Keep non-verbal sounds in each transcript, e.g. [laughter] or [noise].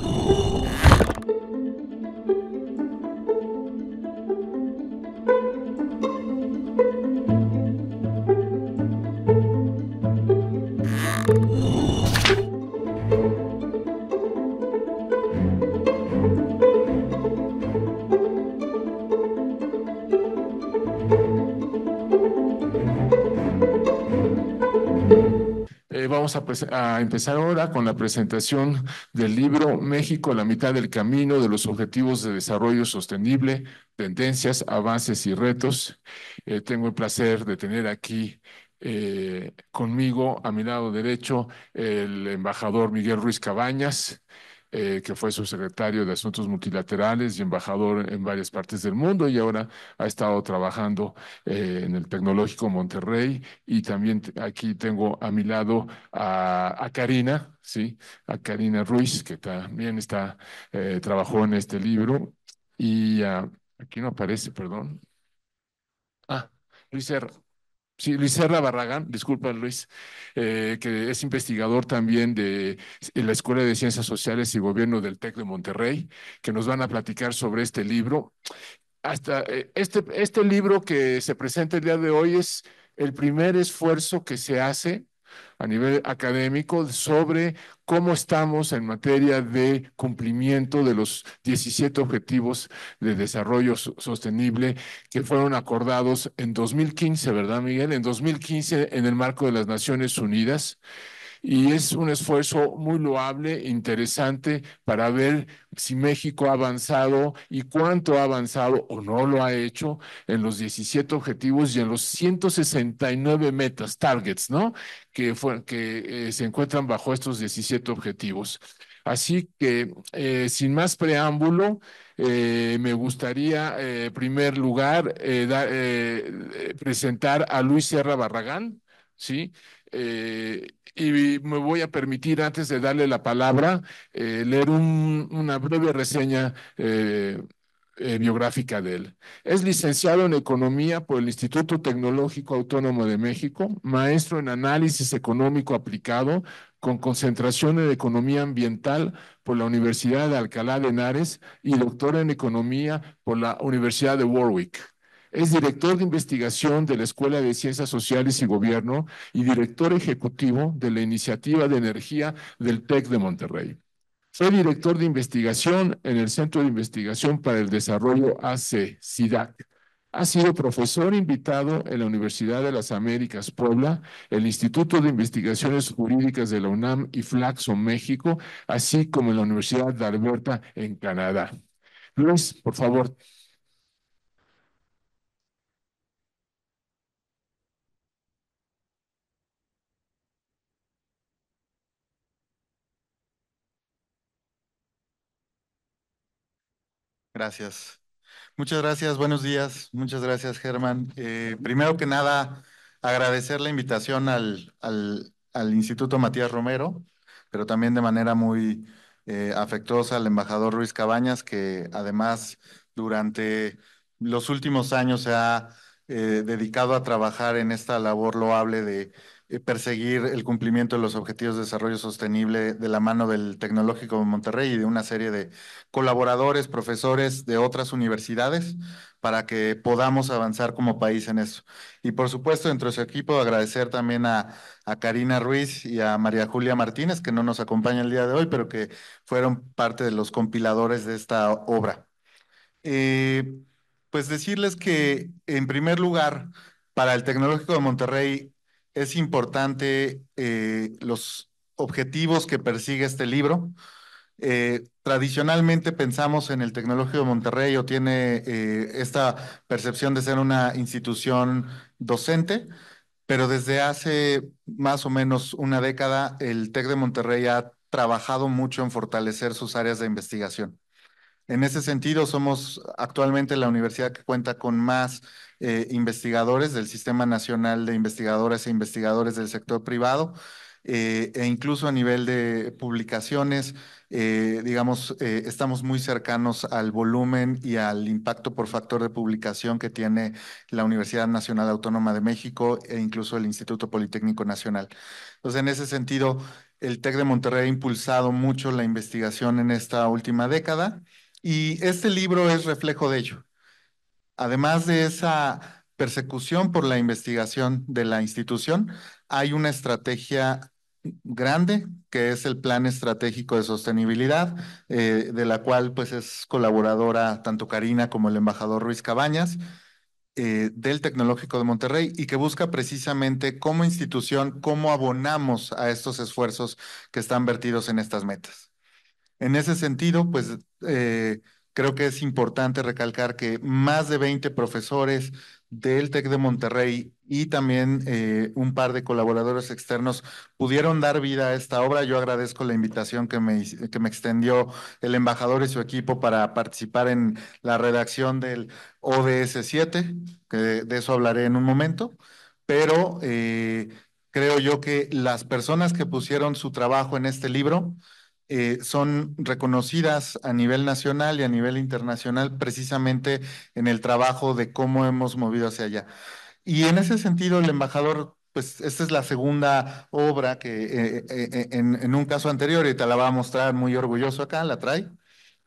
Música a, empezar ahora con la presentación del libro México, la mitad del camino de los Objetivos de Desarrollo Sostenible, Tendencias, Avances y Retos. Eh, tengo el placer de tener aquí eh, conmigo, a mi lado derecho, el embajador Miguel Ruiz Cabañas. Eh, que fue subsecretario de Asuntos Multilaterales y embajador en varias partes del mundo y ahora ha estado trabajando eh, en el Tecnológico Monterrey. Y también aquí tengo a mi lado a, Karina, ¿sí? A Karina Ruiz, que también está, eh, trabajó en este libro. Y ah, aquí no aparece, perdón. Ah, Luis Luis Serra Barragán, disculpa Luis, eh, que es investigador también de la Escuela de Ciencias Sociales y Gobierno del TEC de Monterrey, que nos van a platicar sobre este libro. Hasta eh, este, este libro que se presenta el día de hoy es el primer esfuerzo que se hace a nivel académico sobre cómo estamos en materia de cumplimiento de los 17 objetivos de desarrollo sostenible que fueron acordados en 2015, ¿verdad, Miguel? En 2015, en el marco de las Naciones Unidas y es un esfuerzo muy loable, interesante para ver si México ha avanzado y cuánto ha avanzado o no lo ha hecho en los 17 objetivos y en los 169 metas, targets, ¿no? Que, fue, que eh, se encuentran bajo estos 17 objetivos. Así que, eh, sin más preámbulo, eh, me gustaría, en primer lugar, presentar a Luis Sierra Barragán, ¿sí? y me voy a permitir, antes de darle la palabra, eh, leer una breve reseña. Eh, eh, biográfica de él. Es licenciado en Economía por el Instituto Tecnológico Autónomo de México, maestro en Análisis Económico Aplicado con concentración en Economía Ambiental por la Universidad de Alcalá de Henares y doctor en Economía por la Universidad de Warwick. Es director de investigación de la Escuela de Ciencias Sociales y Gobierno y director ejecutivo de la Iniciativa de Energía del TEC de Monterrey. Soy director de investigación en el Centro de Investigación para el Desarrollo AC, CIDAC. Ha sido profesor invitado en la Universidad de las Américas Puebla, el Instituto de Investigaciones Jurídicas de la UNAM y Flaxo México, así como en la Universidad de Alberta en Canadá. Luis, por favor, Gracias. Muchas gracias, buenos días. Muchas gracias, Germán. Eh, primero que nada, agradecer la invitación al, al, Instituto Matías Romero, pero también de manera muy eh, afectuosa al embajador Ruiz Cabañas, que además durante los últimos años se ha eh, dedicado a trabajar en esta labor loable de eh, perseguir el cumplimiento de los objetivos de desarrollo sostenible de la mano del Tecnológico de Monterrey y de una serie de colaboradores, profesores de otras universidades para que podamos avanzar como país en eso. Y por supuesto, dentro de su equipo, agradecer también a, a Karina Ruiz y a María Julia Martínez, que no nos acompañan el día de hoy, pero que fueron parte de los compiladores de esta obra. Eh, pues decirles que, en primer lugar, para el Tecnológico de Monterrey, es importante eh, los objetivos que persigue este libro. Eh, tradicionalmente pensamos en el Tecnológico de Monterrey o tiene eh, esta percepción de ser una institución docente, pero desde hace más o menos una década el TEC de Monterrey ha trabajado mucho en fortalecer sus áreas de investigación. En ese sentido, somos actualmente la universidad que cuenta con más eh, investigadores del Sistema Nacional de Investigadores e Investigadores del Sector Privado, eh, e incluso a nivel de publicaciones, eh, digamos, estamos muy cercanos al volumen y al impacto por factor de publicación que tiene la Universidad Nacional Autónoma de México e incluso el Instituto Politécnico Nacional. Entonces, en ese sentido, el TEC de Monterrey ha impulsado mucho la investigación en esta última década y este libro es reflejo de ello. Además de esa persecución por la investigación de la institución, hay una estrategia grande que es el Plan Estratégico de Sostenibilidad, eh, de la cual pues es colaboradora tanto Karina como el embajador Ruiz Cabañas. Eh, del Tecnológico de Monterrey y que busca precisamente como institución cómo abonamos a estos esfuerzos que están vertidos en estas metas. En ese sentido, pues eh, Creo que es importante recalcar que más de 20 profesores del TEC de Monterrey y también eh, un par de colaboradores externos pudieron dar vida a esta obra. Yo agradezco la invitación que me, que me extendió el embajador y su equipo para participar en la redacción del ODS 7, que de, eso hablaré en un momento, pero eh, creo yo que las personas que pusieron su trabajo en este libro, eh, son reconocidas a nivel nacional y a nivel internacional precisamente en el trabajo de cómo hemos movido hacia allá. Y en ese sentido, el embajador pues esta es la segunda obra que eh, eh, en, en, un caso anterior, y te la va a mostrar muy orgulloso acá, la trae.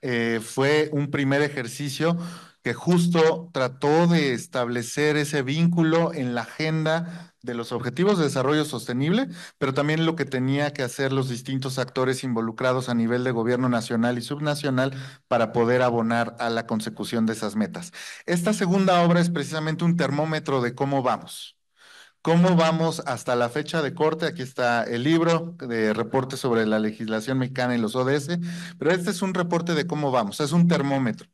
Eh, fue un primer ejercicio que justo trató de establecer ese vínculo en la agenda de los objetivos de desarrollo sostenible, pero también lo que tenía que hacer los distintos actores involucrados a nivel de gobierno nacional y subnacional para poder abonar a la consecución de esas metas. Esta segunda obra es precisamente un termómetro de cómo vamos. ¿Cómo vamos hasta la fecha de corte? Aquí está el libro de reporte sobre la legislación mexicana y los ODS, pero este es un reporte de cómo vamos, es un termómetro.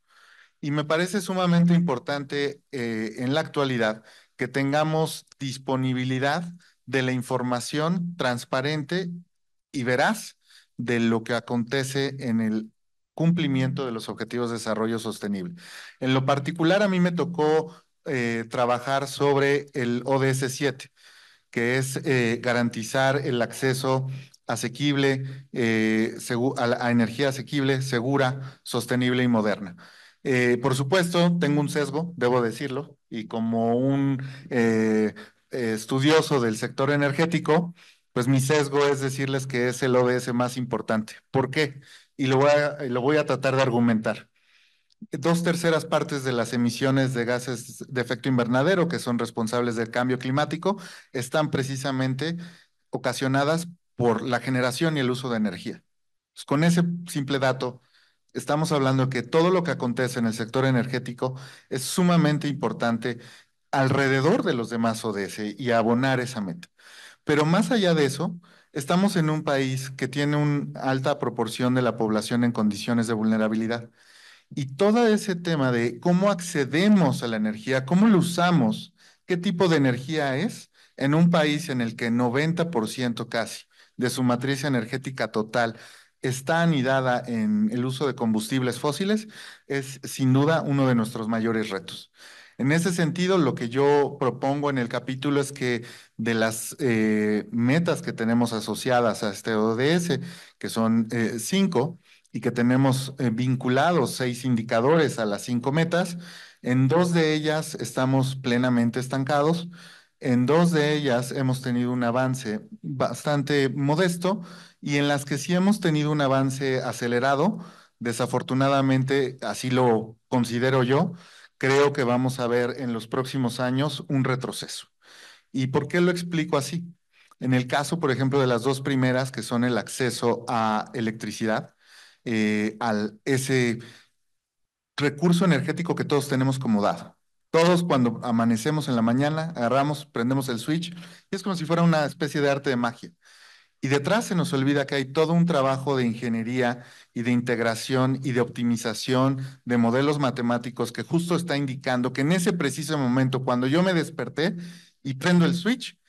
Y me parece sumamente importante eh, en la actualidad que tengamos disponibilidad de la información transparente y veraz de lo que acontece en el cumplimiento de los Objetivos de Desarrollo Sostenible. En lo particular, a mí me tocó eh, trabajar sobre el ODS 7, que es eh, garantizar el acceso asequible, eh, a, energía asequible, segura, sostenible y moderna. por supuesto, tengo un sesgo, debo decirlo, y como un estudioso del sector energético, pues mi sesgo es decirles que es el ODS más importante. ¿Por qué? Y lo voy a tratar de argumentar dos terceras partes de las emisiones de gases de efecto invernadero que son responsables del cambio climático están precisamente ocasionadas por la generación y el uso de energía. Pues, con ese simple dato, estamos hablando que todo lo que acontece en el sector energético es sumamente importante alrededor de los demás ODS y abonar esa meta. Pero más allá de eso, estamos en un país que tiene una alta proporción de la población en condiciones de vulnerabilidad. Y todo ese tema de cómo accedemos a la energía, cómo lo usamos, qué tipo de energía es, en un país en el que 90% casi de su matriz energética total está anidada en el uso de combustibles fósiles, es sin duda uno de nuestros mayores retos. En ese sentido, lo que yo propongo en el capítulo es que de las eh, metas que tenemos asociadas a este ODS, que son eh, cinco, y que tenemos eh, vinculados seis indicadores a las cinco metas. En dos de ellas estamos plenamente estancados, en dos de ellas hemos tenido un avance bastante modesto y en las que sí hemos tenido un avance acelerado, desafortunadamente, así lo considero yo, creo que vamos a ver en los próximos años un retroceso. ¿Y por qué lo explico así? En el caso, por ejemplo, de las dos primeras, que son el acceso a electricidad, eh, al ese recurso energético que todos tenemos como dado. Todos cuando amanecemos en la mañana, agarramos, prendemos el switch y es como si fuera una especie de arte de magia. Y detrás se nos olvida que hay todo un trabajo de ingeniería y de integración y de optimización de modelos matemáticos que justo está indicando que en ese preciso momento, cuando yo me desperté y prendo el switch,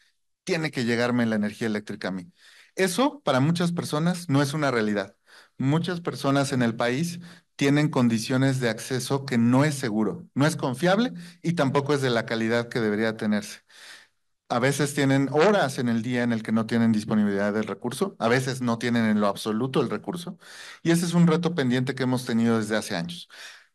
tiene que llegarme la energía eléctrica a mí. Eso para muchas personas no es una realidad muchas personas en el país tienen condiciones de acceso que no es seguro, no es confiable y tampoco es de la calidad que debería tenerse. A veces tienen horas en el día en el que no tienen disponibilidad del recurso, a veces no tienen en lo absoluto el recurso, y ese es un reto pendiente que hemos tenido desde hace años.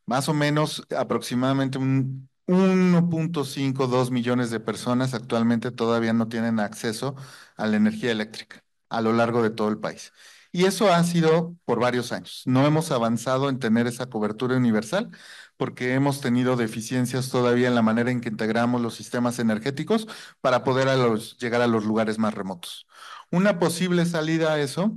Más o menos aproximadamente un 1.52 millones de personas actualmente todavía no tienen acceso a la energía eléctrica a lo largo de todo el país. Y eso ha sido por varios años. No hemos avanzado en tener esa cobertura universal porque hemos tenido deficiencias todavía en la manera en que integramos los sistemas energéticos para poder llegar a los lugares más remotos. Una posible salida a eso,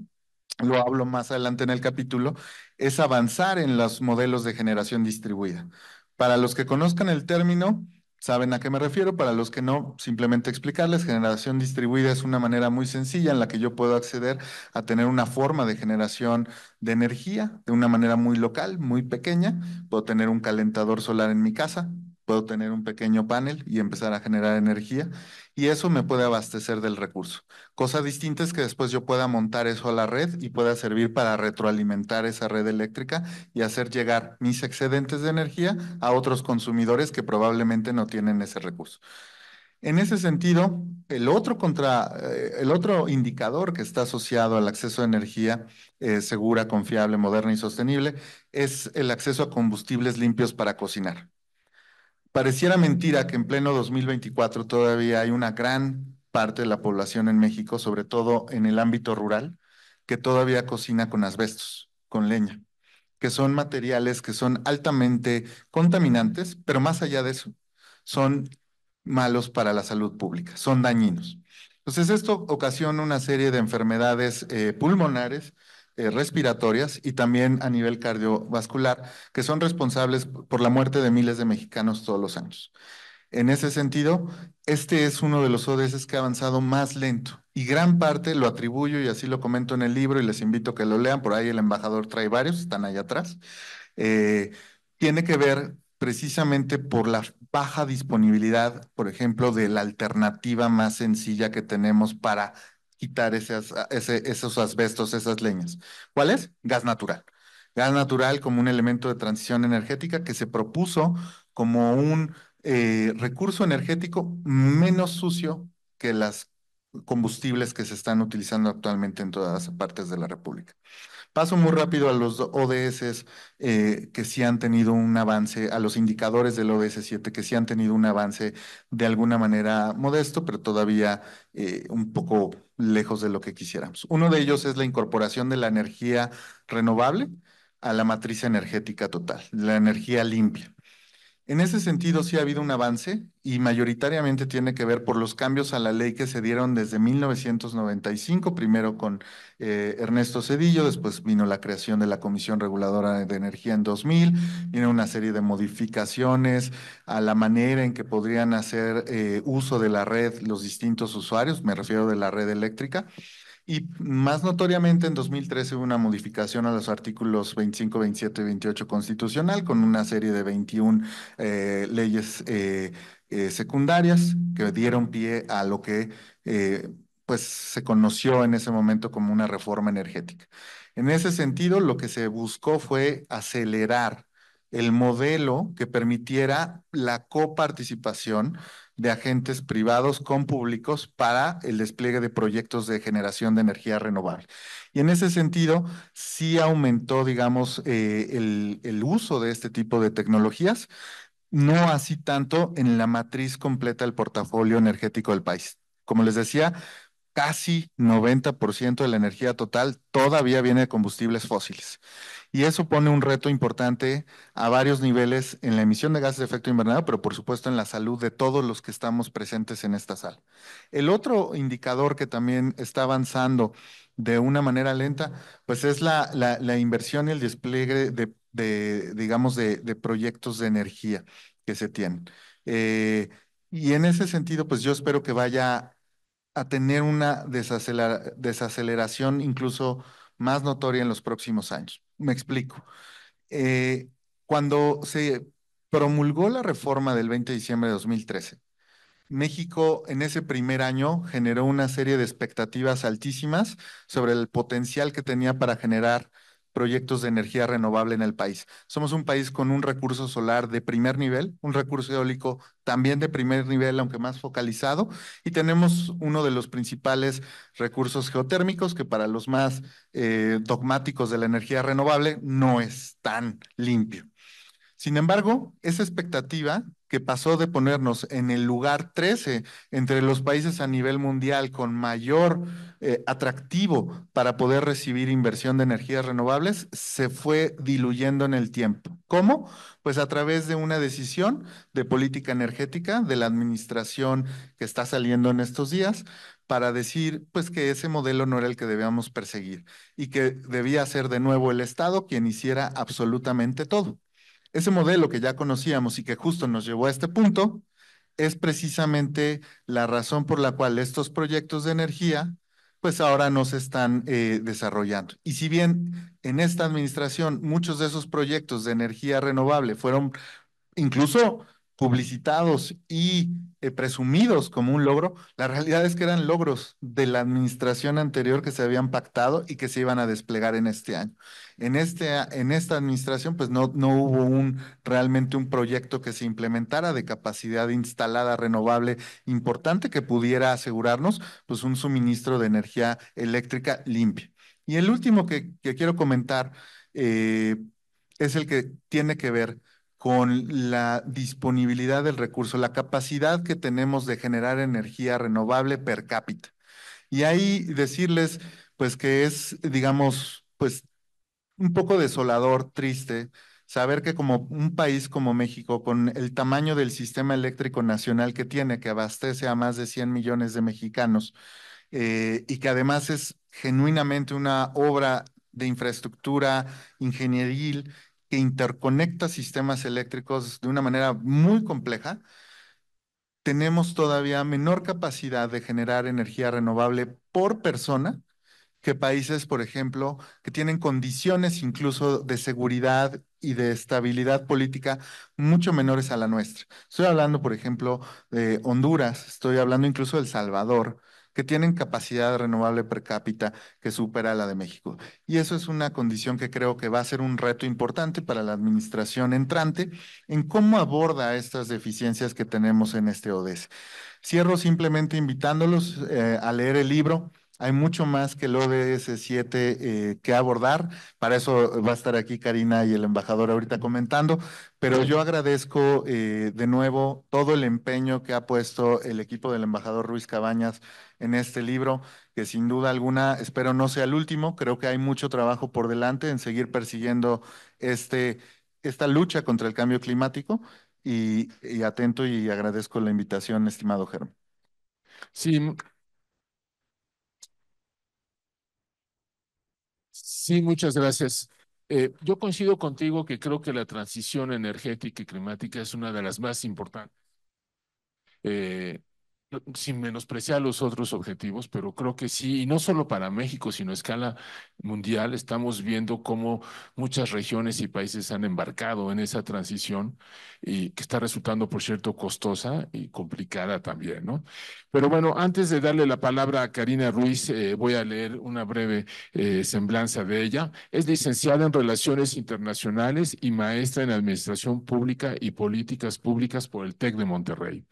lo hablo más adelante en el capítulo, es avanzar en los modelos de generación distribuida. Para los que conozcan el término, saben a qué me refiero. Para los que no, simplemente explicarles, generación distribuida es una manera muy sencilla en la que yo puedo acceder a tener una forma de generación de energía de una manera muy local, muy pequeña. Puedo tener un calentador solar en mi casa, puedo tener un pequeño panel y empezar a generar energía y eso me puede abastecer del recurso. Cosa distinta es que después yo pueda montar eso a la red y pueda servir para retroalimentar esa red eléctrica y hacer llegar mis excedentes de energía a otros consumidores que probablemente no tienen ese recurso. En ese sentido, el otro, eh, el otro indicador que está asociado al acceso a energía eh, segura, confiable, moderna y sostenible es el acceso a combustibles limpios para cocinar. Pareciera mentira que en pleno 2024 todavía hay una gran parte de la población en México, sobre todo en el ámbito rural, que todavía cocina con asbestos, con leña, que son materiales que son altamente contaminantes, pero más allá de eso, son malos para la salud pública, son dañinos. Entonces, esto ocasiona una serie de enfermedades eh, pulmonares eh, respiratorias y también a nivel cardiovascular, que son responsables por la muerte de miles de mexicanos todos los años. En ese sentido, este es uno de los ODS que ha avanzado más lento y gran parte lo atribuyo y así lo comento en el libro y les invito a que lo lean, por ahí el embajador trae varios, están allá atrás, eh, tiene que ver precisamente por la baja disponibilidad, por ejemplo, de la alternativa más sencilla que tenemos para quitar esas, ah, esos asbestos, esas leñas. ¿Cuál es? Gas natural. Gas natural como un elemento de transición energética que se propuso como un eh, recurso energético menos sucio que los combustibles que se están utilizando actualmente en todas partes de la República. Paso muy rápido a los ODS eh, que sí han tenido un avance, a los indicadores del ODS 7 que sí han tenido un avance de alguna manera modesto, pero todavía eh, un poco lejos de lo que quisiéramos. Uno de ellos es la incorporación de la energía renovable a la matriz energética total, la energía limpia. En ese sentido, sí ha habido un avance y mayoritariamente tiene que ver por los cambios a la ley que se dieron desde 1995, primero con eh, Ernesto Cedillo, después vino la creación de la Comisión Reguladora de Energía en 2000, viene una serie de modificaciones a la manera en que podrían hacer eh, uso de la red los distintos usuarios, me refiero de la red eléctrica. Y más notoriamente en 2013 hubo una modificación a los artículos 25, 27 y 28 constitucional con una serie de 21 eh, leyes eh, eh, secundarias que dieron pie a lo que pues se conoció en ese momento como una reforma energética. En ese sentido, lo que se buscó fue acelerar el modelo que permitiera la coparticipación de agentes privados con públicos para el despliegue de proyectos de generación de energía renovable. Y en ese sentido, sí aumentó, digamos, eh, el, el uso de este tipo de tecnologías, no así tanto en la matriz completa del portafolio energético del país. Como les decía, casi 90% de la energía total todavía viene de combustibles fósiles y eso pone un reto importante a varios niveles en la emisión de gases de efecto invernadero, pero por supuesto en la salud de todos los que estamos presentes en esta sala. El otro indicador que también está avanzando de una manera lenta, pues es la, inversión y el despliegue de, digamos, de, proyectos de energía que se tienen. Eh, y en ese sentido, pues yo espero que vaya a tener una desaceleración incluso más notoria en los próximos años. Me explico. Eh, cuando se promulgó la reforma del 20 de diciembre de 2013, México en ese primer año generó una serie de expectativas altísimas sobre el potencial que tenía para generar proyectos de energía renovable en el país. Somos un país con un recurso solar de primer nivel, un recurso eólico también de primer nivel, aunque más focalizado, y tenemos uno de los principales recursos geotérmicos que para los más eh, dogmáticos de la energía renovable no es tan limpio. Sin embargo, esa expectativa que pasó de ponernos en el lugar 13 entre los países a nivel mundial con mayor eh, atractivo para poder recibir inversión de energías renovables, se fue diluyendo en el tiempo. ¿Cómo? Pues a través de una decisión de política energética de la administración que está saliendo en estos días para decir pues que ese modelo no era el que debíamos perseguir y que debía ser de nuevo el Estado quien hiciera absolutamente todo. Ese modelo que ya conocíamos y que justo nos llevó a este punto es precisamente la razón por la cual estos proyectos de energía pues ahora no se están eh, desarrollando. Y si bien en esta administración muchos de esos proyectos de energía renovable fueron incluso publicitados y eh, presumidos como un logro, la realidad es que eran logros de la administración anterior que se habían pactado y que se iban a desplegar en este año. En, este, en esta administración, pues no, no hubo un, realmente un proyecto que se implementara de capacidad instalada renovable importante que pudiera asegurarnos pues, un suministro de energía eléctrica limpia. Y el último que, quiero comentar eh, es el que tiene que ver con la disponibilidad del recurso, la capacidad que tenemos de generar energía renovable per cápita. Y ahí decirles, pues que es, digamos, pues un poco desolador, triste, saber que como un país como México, con el tamaño del sistema eléctrico nacional que tiene, que abastece a más de 100 millones de mexicanos, eh, y que además es genuinamente una obra de infraestructura ingenieril que interconecta sistemas eléctricos de una manera muy compleja, tenemos todavía menor capacidad de generar energía renovable por persona que países, por ejemplo, que tienen condiciones incluso de seguridad y de estabilidad política mucho menores a la nuestra. Estoy hablando, por ejemplo, de Honduras, estoy hablando incluso de El Salvador, que tienen capacidad renovable per cápita que supera la de México. Y eso es una condición que creo que va a ser un reto importante para la administración entrante en cómo aborda estas deficiencias que tenemos en este ODS. Cierro simplemente invitándolos eh, a leer el libro hay mucho más que el ODS 7 eh, que abordar. Para eso va a estar aquí Karina y el embajador ahorita comentando. Pero yo agradezco eh, de nuevo todo el empeño que ha puesto el equipo del embajador Ruiz Cabañas en este libro, que sin duda alguna espero no sea el último. Creo que hay mucho trabajo por delante en seguir persiguiendo este, esta lucha contra el cambio climático. Y, atento y agradezco la invitación, estimado Germán. Sí, Sí, muchas gracias. Eh, yo coincido contigo que creo que la transición energética y climática es una de las más importantes. Eh, sin menospreciar los otros objetivos, pero creo que sí, y no solo para México, sino a escala mundial, estamos viendo cómo muchas regiones y países han embarcado en esa transición y que está resultando, por cierto, costosa y complicada también, ¿no? Pero bueno, antes de darle la palabra a Karina Ruiz, eh, voy a leer una breve eh, semblanza de ella. Es licenciada en Relaciones Internacionales y maestra en Administración Pública y Políticas Públicas por el TEC de Monterrey.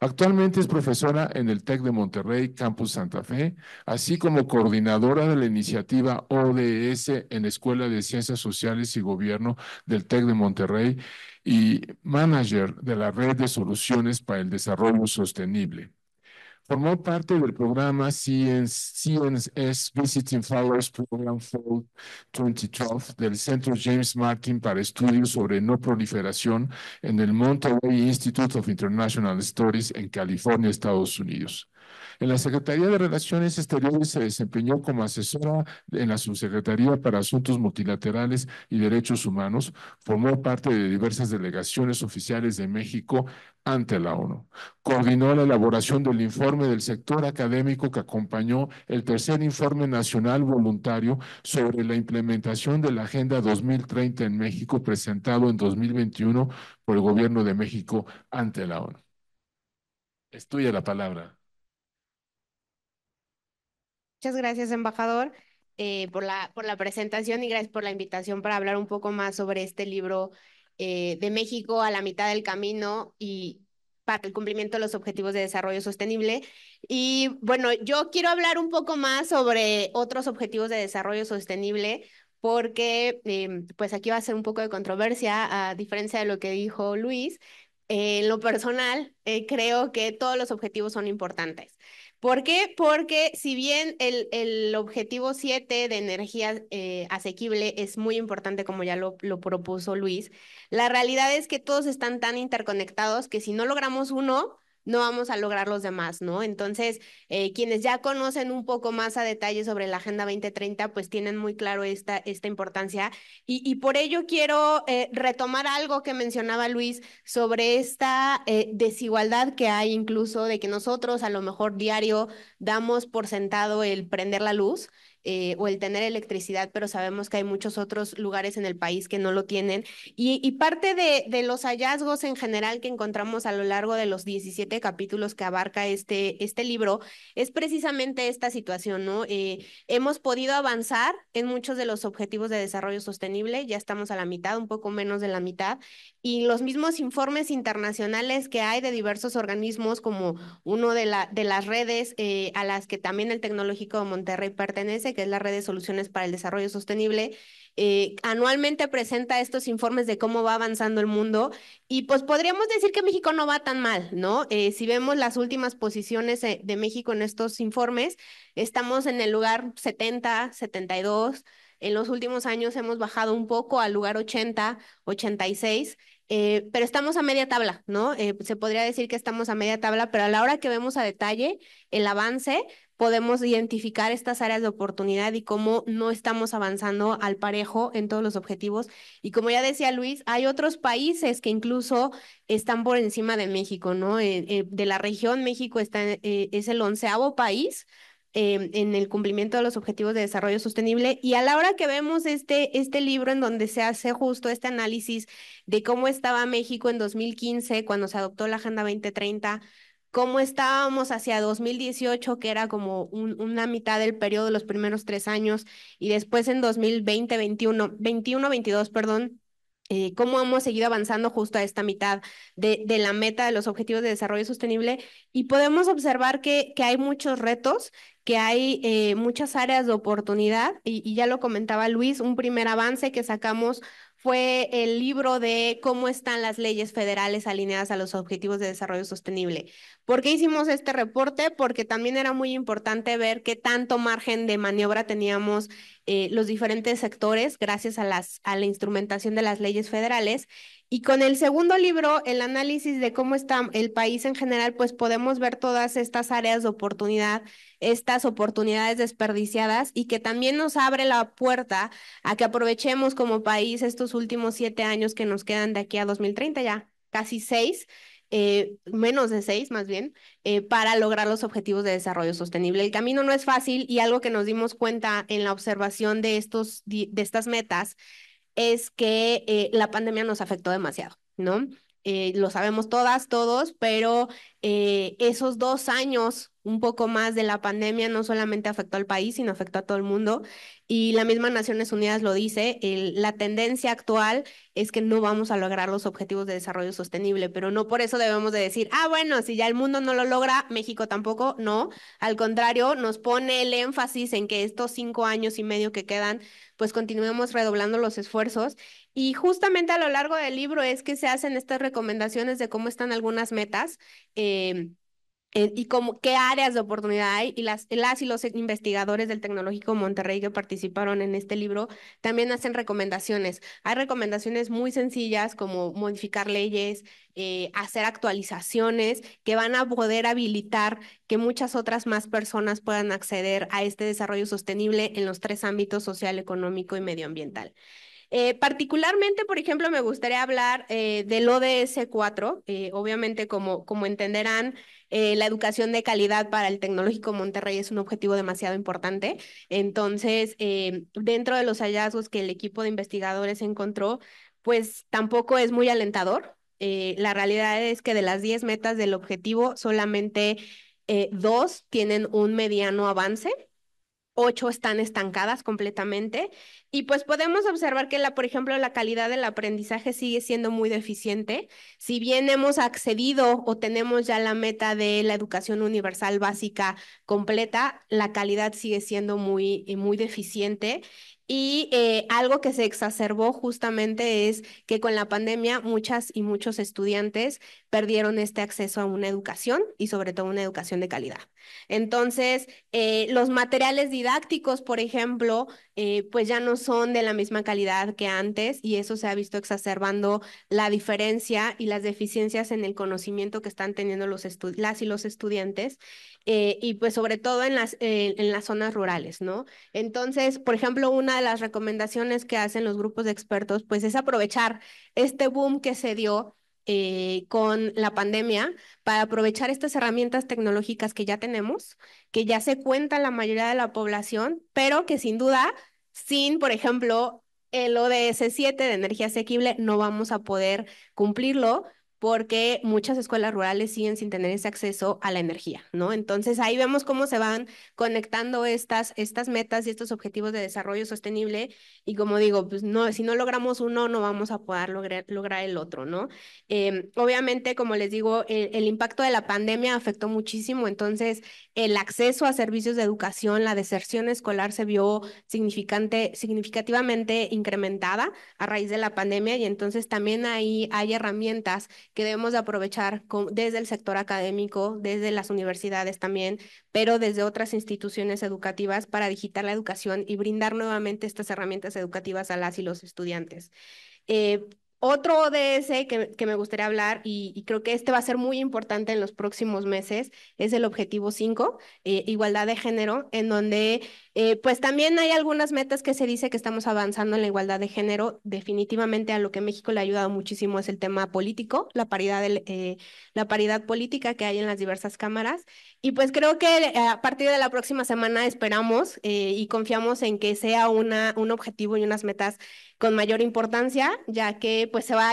Actualmente es profesora en el TEC de Monterrey, Campus Santa Fe, así como coordinadora de la iniciativa ODS en la Escuela de Ciencias Sociales y Gobierno del TEC de Monterrey y manager de la Red de Soluciones para el Desarrollo Sostenible. Formó parte del programa CNS Visiting Flowers Program Fall 2012 del Centro James Martin para estudios sobre no proliferación en el Monterey Institute of International Studies en California, Estados Unidos. En la Secretaría de Relaciones Exteriores se desempeñó como asesora en la Subsecretaría para Asuntos Multilaterales y Derechos Humanos. Formó parte de diversas delegaciones oficiales de México ante la ONU. Coordinó la elaboración del informe del sector académico que acompañó el tercer informe nacional voluntario sobre la implementación de la Agenda 2030 en México presentado en 2021 por el Gobierno de México ante la ONU. Estoy a la palabra. Muchas gracias, embajador, eh, por, la, por la presentación y gracias por la invitación para hablar un poco más sobre este libro eh, de México a la mitad del camino y para el cumplimiento de los objetivos de desarrollo sostenible. Y bueno, yo quiero hablar un poco más sobre otros objetivos de desarrollo sostenible porque eh, pues aquí va a ser un poco de controversia a diferencia de lo que dijo Luis. en lo personal, creo que todos los objetivos son importantes. ¿Por qué? Porque si bien el, objetivo 7 de energía eh, asequible es muy importante, como ya lo, lo, propuso Luis, la realidad es que todos están tan interconectados que si no logramos uno, no vamos a lograr los demás, ¿no? Entonces, eh, quienes ya conocen un poco más a detalle sobre la Agenda 2030, pues tienen muy claro esta, esta importancia. Y, por ello quiero eh, retomar algo que mencionaba Luis sobre esta eh, desigualdad que hay incluso de que nosotros a lo mejor diario damos por sentado el prender la luz eh, o el tener electricidad, pero sabemos que hay muchos otros lugares en el país que no lo tienen. Y, parte de, los hallazgos en general que encontramos a lo largo de los 17 capítulos que abarca este, este libro es precisamente esta situación, ¿no? Eh, hemos podido avanzar en muchos de los objetivos de desarrollo sostenible, ya estamos a la mitad, un poco menos de la mitad, y los mismos informes internacionales que hay de diversos organismos, como uno de, la, de las redes eh, a las que también el Tecnológico de Monterrey pertenece, que es la Red de Soluciones para el Desarrollo Sostenible, eh, anualmente presenta estos informes de cómo va avanzando el mundo y pues podríamos decir que México no va tan mal, ¿no? Eh, si vemos las últimas posiciones eh, de México en estos informes, estamos en el lugar 70, 72. En los últimos años hemos bajado un poco al lugar 80, 86 eh, pero estamos a media tabla, ¿no? Eh, se podría decir que estamos a media tabla, pero a la hora que vemos a detalle el avance, podemos identificar estas áreas de oportunidad y cómo no estamos avanzando al parejo en todos los objetivos. Y como ya decía Luis, hay otros países que incluso están por encima de México, ¿no? Eh, de la región, México está, es el onceavo país Em, en el cumplimiento de los objetivos de desarrollo sostenible. Y a la hora que vemos este, este libro en donde se hace justo este análisis de cómo estaba México en 2015 cuando se adoptó la Agenda 2030, cómo estábamos hacia 2018, que era como una mitad del periodo de los primeros tres años, y después en 2020, 21, 21, 22, perdón, eh, cómo hemos seguido avanzando justo a esta mitad de, la meta de los Objetivos de Desarrollo Sostenible y podemos observar que, que hay muchos retos que hay eh, muchas áreas de oportunidad y, ya lo comentaba Luis, un primer avance que sacamos fue el libro de cómo están las leyes federales alineadas a los objetivos de desarrollo sostenible. ¿Por qué hicimos este reporte? Porque también era muy importante ver qué tanto margen de maniobra teníamos eh, los diferentes sectores gracias a, las, a la instrumentación de las leyes federales y con el segundo libro, el análisis de cómo está el país en general, pues podemos ver todas estas áreas de oportunidad, estas oportunidades desperdiciadas y que también nos abre la puerta a que aprovechemos como país estos últimos siete años que nos quedan de aquí a 2030, ya casi seis. Eh, menos de seis más bien, eh, para lograr los objetivos de desarrollo sostenible. El camino no es fácil y algo que nos dimos cuenta en la observación de, estos, de estas metas es que eh, la pandemia nos afectó demasiado, ¿no? Eh, lo sabemos todas, todos, pero eh, esos dos años un poco más de la pandemia no solamente afectó al país, sino afectó a todo el mundo. Y la misma Naciones Unidas lo dice, la tendencia actual es que no vamos a lograr los objetivos de desarrollo sostenible, pero no por eso debemos de decir, ah, bueno, si ya el mundo no lo logra, México tampoco, no. Al contrario, nos pone el énfasis en que estos cinco años y medio que quedan, pues continuemos redoblando los esfuerzos. Y justamente a lo largo del libro es que se hacen estas recomendaciones de cómo están algunas metas. Eh, eh, y como, qué áreas de oportunidad hay y las, y los investigadores del Tecnológico Monterrey que participaron en este libro también hacen recomendaciones. Hay recomendaciones muy sencillas como modificar leyes, eh, hacer actualizaciones que van a poder habilitar que muchas otras más personas puedan acceder a este desarrollo sostenible en los tres ámbitos social, económico y medioambiental. Eh, particularmente, por ejemplo, me gustaría hablar eh, del ODS 4. Eh, obviamente, como, como entenderán, la educación de calidad para el Tecnológico Monterrey es un objetivo demasiado importante. Entonces, dentro de los hallazgos que el equipo de investigadores encontró, pues tampoco es muy alentador. la realidad es que de las 10 metas del objetivo, solamente dos tienen un mediano avance ocho están estancadas completamente y pues podemos observar que la, por ejemplo, la calidad del aprendizaje sigue siendo muy deficiente. Si bien hemos accedido o tenemos ya la meta de la educación universal básica completa, la calidad sigue siendo muy, eh, muy deficiente y eh, algo que se exacerbó justamente es que con la pandemia muchas y muchos estudiantes perdieron este acceso a una educación y sobre todo una educación de calidad. Entonces, eh, los materiales didácticos, por ejemplo, eh, pues ya no son de la misma calidad que antes y eso se ha visto exacerbando la diferencia y las deficiencias en el conocimiento que están teniendo los las y los estudiantes y pues sobre todo en las, en las zonas rurales, ¿no? Entonces, por ejemplo, una de las recomendaciones que hacen los grupos de expertos, pues es aprovechar este boom que se dio eh, con la pandemia para aprovechar estas herramientas tecnológicas que ya tenemos, que ya se cuenta la mayoría de la población, pero que sin duda, sin, por ejemplo, el ODS 7 de energía asequible, no vamos a poder cumplirlo porque muchas escuelas rurales siguen sin tener ese acceso a la energía, ¿no? Entonces ahí vemos cómo se van conectando estas, estas metas y estos objetivos de desarrollo sostenible y como digo, pues no, si no logramos uno, no vamos a poder lograr, el otro, ¿no? Eh, obviamente, como les digo, el, impacto de la pandemia afectó muchísimo, entonces el acceso a servicios de educación, la deserción escolar se vio significante, significativamente incrementada a raíz de la pandemia y entonces también ahí hay herramientas que debemos aprovechar desde el sector académico, desde las universidades también, pero desde otras instituciones educativas para digitar la educación y brindar nuevamente estas herramientas educativas a las y los estudiantes. Eh, otro ODS que, que me gustaría hablar, y, creo que este va a ser muy importante en los próximos meses, es el objetivo 5, eh, igualdad de género, en donde eh, pues también hay algunas metas que se dice que estamos avanzando en la igualdad de género. Definitivamente a lo que México le ha ayudado muchísimo es el tema político, la paridad, eh, la paridad política que hay en las diversas cámaras. Y pues creo que a partir de la próxima semana esperamos y confiamos en que sea una, un objetivo y unas metas con mayor importancia, ya que pues se va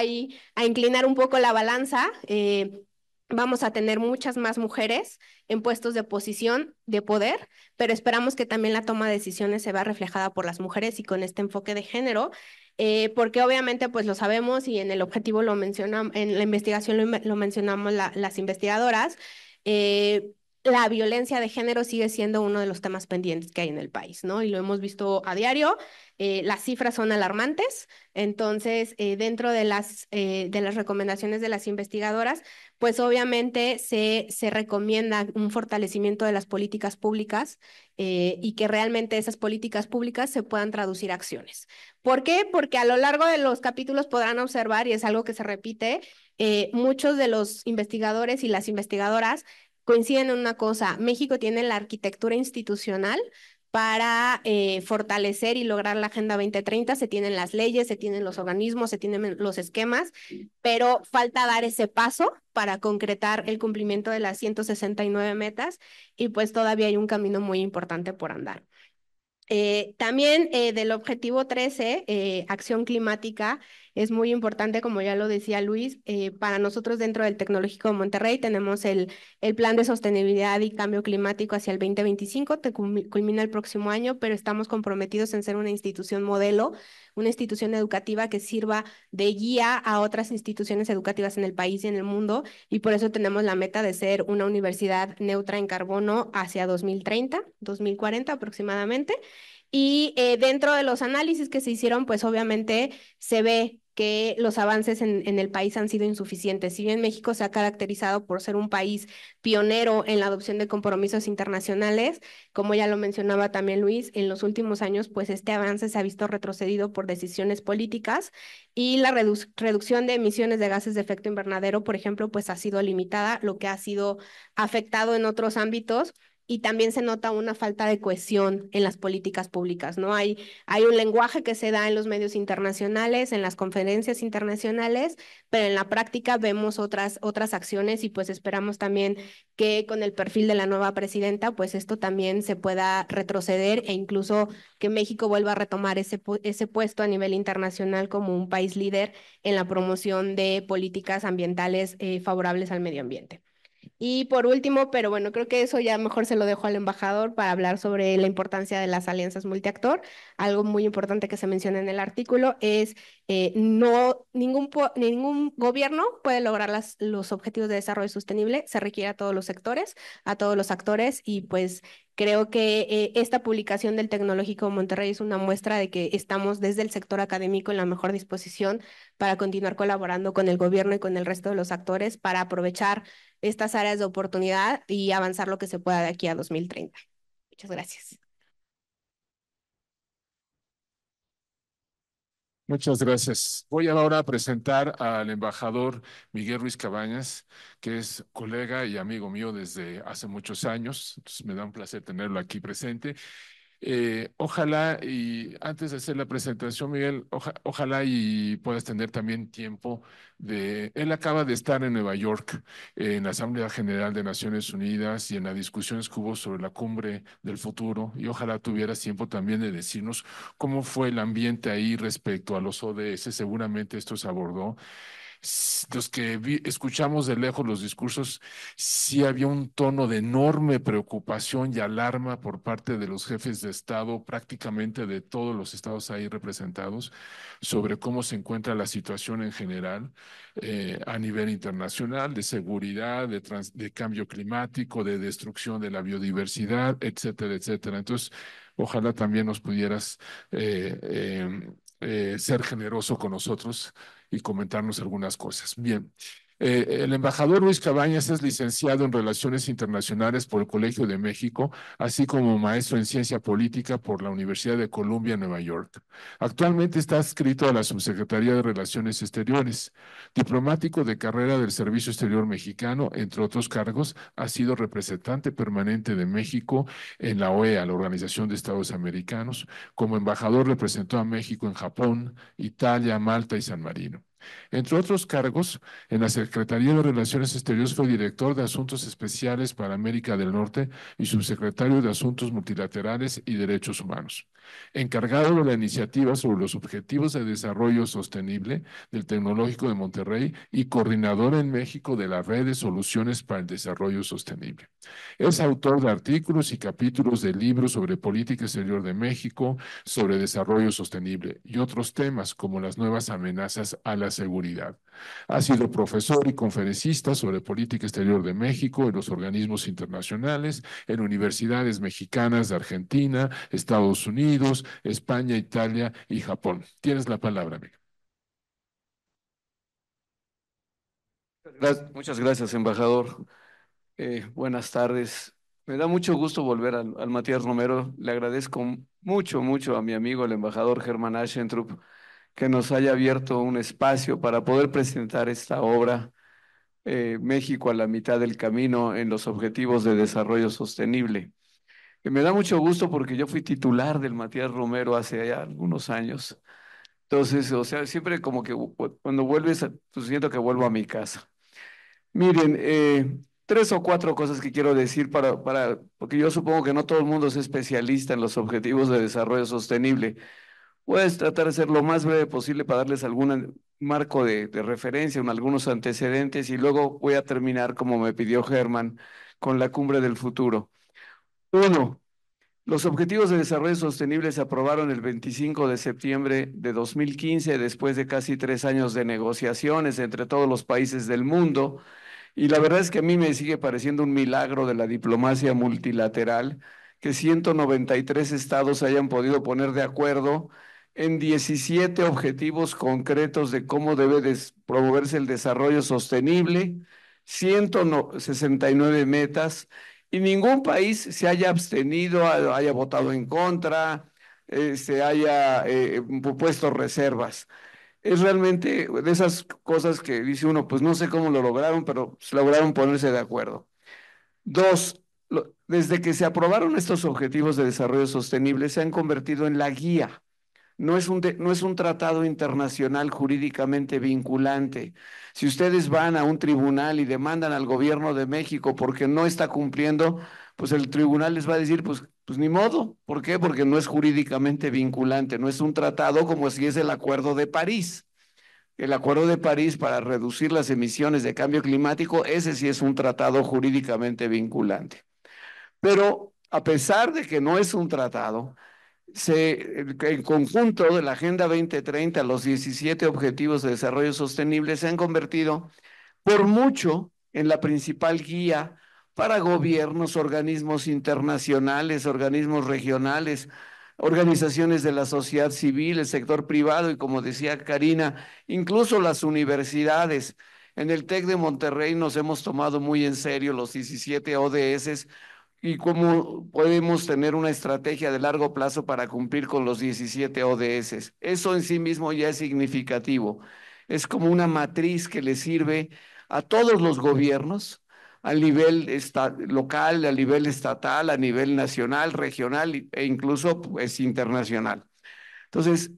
a inclinar un poco la balanza. Eh, vamos a tener muchas más mujeres en puestos de posición de poder, pero esperamos que también la toma de decisiones se vea reflejada por las mujeres y con este enfoque de género, eh, porque obviamente pues lo sabemos y en el objetivo lo mencionamos, en la investigación lo, mencionamos las investigadoras, eh, la violencia de género sigue siendo uno de los temas pendientes que hay en el país, ¿no? Y lo hemos visto a diario, eh, las cifras son alarmantes, entonces eh, dentro de las, eh, de las recomendaciones de las investigadoras, pues obviamente se, se recomienda un fortalecimiento de las políticas públicas y que realmente esas políticas públicas se puedan traducir a acciones. ¿Por qué? Porque a lo largo de los capítulos podrán observar, y es algo que se repite, muchos de los investigadores y las investigadoras coinciden en una cosa, México tiene la arquitectura institucional para eh, fortalecer y lograr la Agenda 2030. Se tienen las leyes, se tienen los organismos, se tienen los esquemas, pero falta dar ese paso para concretar el cumplimiento de las 169 metas y pues todavía hay un camino muy importante por andar. Eh, también eh, del objetivo 13, acción climática, es muy importante, como ya lo decía Luis, eh, para nosotros dentro del Tecnológico de Monterrey tenemos el, el Plan de Sostenibilidad y Cambio Climático hacia el 2025, que culmina el próximo año, pero estamos comprometidos en ser una institución modelo, una institución educativa que sirva de guía a otras instituciones educativas en el país y en el mundo, y por eso tenemos la meta de ser una universidad neutra en carbono hacia 2030, 2040 aproximadamente. Y eh, dentro de los análisis que se hicieron, pues obviamente se ve que los avances en, el país han sido insuficientes. Si bien México se ha caracterizado por ser un país pionero en la adopción de compromisos internacionales, como ya lo mencionaba también Luis, en los últimos años, pues este avance se ha visto retrocedido por decisiones políticas y la reducción de emisiones de gases de efecto invernadero, por ejemplo, pues ha sido limitada, lo que ha sido afectado en otros ámbitos y también se nota una falta de cohesión en las políticas públicas, ¿no? Hay, hay un lenguaje que se da en los medios internacionales, en las conferencias internacionales, pero en la práctica vemos otras, otras acciones y pues esperamos también que con el perfil de la nueva presidenta, pues esto también se pueda retroceder e incluso que México vuelva a retomar ese, ese puesto a nivel internacional como un país líder en la promoción de políticas ambientales eh, favorables al medio ambiente. Y por último, pero bueno, creo que eso ya mejor se lo dejo al embajador para hablar sobre la importancia de las alianzas multiactor. Algo muy importante que se menciona en el artículo es eh, no ningún, ningún gobierno puede lograr las, los objetivos de desarrollo sostenible, se requiere a todos los sectores, a todos los actores y pues creo que eh, esta publicación del Tecnológico de Monterrey es una muestra de que estamos desde el sector académico en la mejor disposición para continuar colaborando con el gobierno y con el resto de los actores para aprovechar estas áreas de oportunidad y avanzar lo que se pueda de aquí a 2030. Muchas gracias. Muchas gracias. Voy ahora a presentar al embajador Miguel Ruiz Cabañas, que es colega y amigo mío desde hace muchos años. Entonces me da un placer tenerlo aquí presente. Eh, ojalá y antes de hacer la presentación, Miguel, ojalá y puedas tener también tiempo de... Él acaba de estar en Nueva York, en la Asamblea General de Naciones Unidas y en las discusiones que hubo sobre la cumbre del futuro, y ojalá tuvieras tiempo también de decirnos cómo fue el ambiente ahí respecto a los ODS, seguramente esto se abordó los que escuchamos de lejos los discursos, sí había un tono de enorme preocupación y alarma por parte de los jefes de Estado, prácticamente de todos los estados ahí representados, sobre cómo se encuentra la situación en general eh, a nivel internacional, de seguridad, de, de cambio climático, de destrucción de la biodiversidad, etcétera, etcétera. Entonces, ojalá también nos pudieras eh, em, eh, ser generoso con nosotros y comentarnos algunas cosas. Bien, eh, el embajador Luis Cabañas es licenciado en Relaciones Internacionales por el Colegio de México, así como maestro en Ciencia Política por la Universidad de Columbia, Nueva York. Actualmente está adscrito a la Subsecretaría de Relaciones Exteriores. Diplomático de carrera del Servicio Exterior Mexicano, entre otros cargos, ha sido representante permanente de México en la OEA, la Organización de Estados Americanos. Como embajador representó a México en Japón, Italia, Malta y San Marino. Entre otros cargos, en la Secretaría de Relaciones Exteriores fue director de Asuntos Especiales para América del Norte y subsecretario de Asuntos Multilaterales y Derechos Humanos encargado de la iniciativa sobre los objetivos de desarrollo sostenible del Tecnológico de Monterrey y coordinador en México de la Red de Soluciones para el Desarrollo Sostenible. Es autor de artículos y capítulos de libros sobre política exterior de México, sobre desarrollo sostenible y otros temas como las nuevas amenazas a la seguridad. Ha sido profesor y conferencista sobre política exterior de México en los organismos internacionales, en universidades mexicanas de Argentina, Estados Unidos, España, Italia y Japón. Tienes la palabra, amigo. Muchas gracias, embajador. Eh, buenas tardes. Me da mucho gusto volver al, Matías Romero. Le agradezco mucho, mucho a mi amigo, el embajador Germán Aschentrup, que nos haya abierto un espacio para poder presentar esta obra, eh, México a la mitad del camino en los Objetivos de Desarrollo Sostenible que me da mucho gusto porque yo fui titular del Matías Romero hace ya algunos años. Entonces, o sea, siempre como que cuando vuelves, pues siento que vuelvo a mi casa. Miren, eh, tres o cuatro cosas que quiero decir para, para, porque yo supongo que no todo el mundo es especialista en los objetivos de desarrollo sostenible. Voy a tratar de ser lo más breve posible para darles algún marco de, de referencia, algunos antecedentes y luego voy a terminar, como me pidió Germán, con la cumbre del futuro. Uno, los Objetivos de Desarrollo Sostenible se aprobaron el 25 de septiembre de 2015, después de casi tres años de negociaciones entre todos los países del mundo. Y la verdad es que a mí me sigue pareciendo un milagro de la diplomacia multilateral que 193 estados hayan podido poner de acuerdo en 17 objetivos concretos de cómo debe promoverse el desarrollo sostenible, 169 metas y ningún país se haya abstenido, haya votado en contra, eh, se haya eh, puesto reservas. Es realmente de esas cosas que dice uno, pues no sé cómo lo lograron, pero lograron ponerse de acuerdo. Dos, desde que se aprobaron estos objetivos de desarrollo sostenible, se han convertido en la guía no es, un no es un tratado internacional jurídicamente vinculante. Si ustedes van a un tribunal y demandan al gobierno de México porque no está cumpliendo, pues el tribunal les va a decir, pues, pues ni modo. ¿Por qué? Porque no es jurídicamente vinculante, no es un tratado como si es el Acuerdo de París. El Acuerdo de París para reducir las emisiones de cambio climático, ese sí es un tratado jurídicamente vinculante. Pero a pesar de que no es un tratado, se, en conjunto de la Agenda 2030, los 17 Objetivos de Desarrollo Sostenible se han convertido por mucho en la principal guía para gobiernos, organismos internacionales, organismos regionales, organizaciones de la sociedad civil, el sector privado y, como decía Karina, incluso las universidades. En el TEC de Monterrey nos hemos tomado muy en serio los 17 ODS y cómo podemos tener una estrategia de largo plazo para cumplir con los 17 ODS. Eso en sí mismo ya es significativo. Es como una matriz que le sirve a todos los gobiernos, a nivel local, a nivel estatal, a nivel nacional, regional e incluso pues, internacional. Entonces,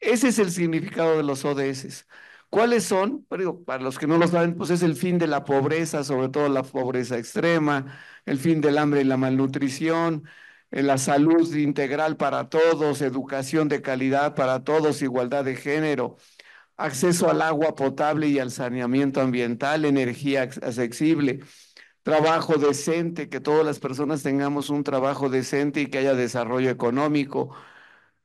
ese es el significado de los ODS. ¿Cuáles son? Pero pues para los que no lo saben, pues es el fin de la pobreza, sobre todo la pobreza extrema, el fin del hambre y la malnutrición, eh, la salud integral para todos, educación de calidad para todos, igualdad de género, acceso al agua potable y al saneamiento ambiental, energía accesible, trabajo decente, que todas las personas tengamos un trabajo decente y que haya desarrollo económico,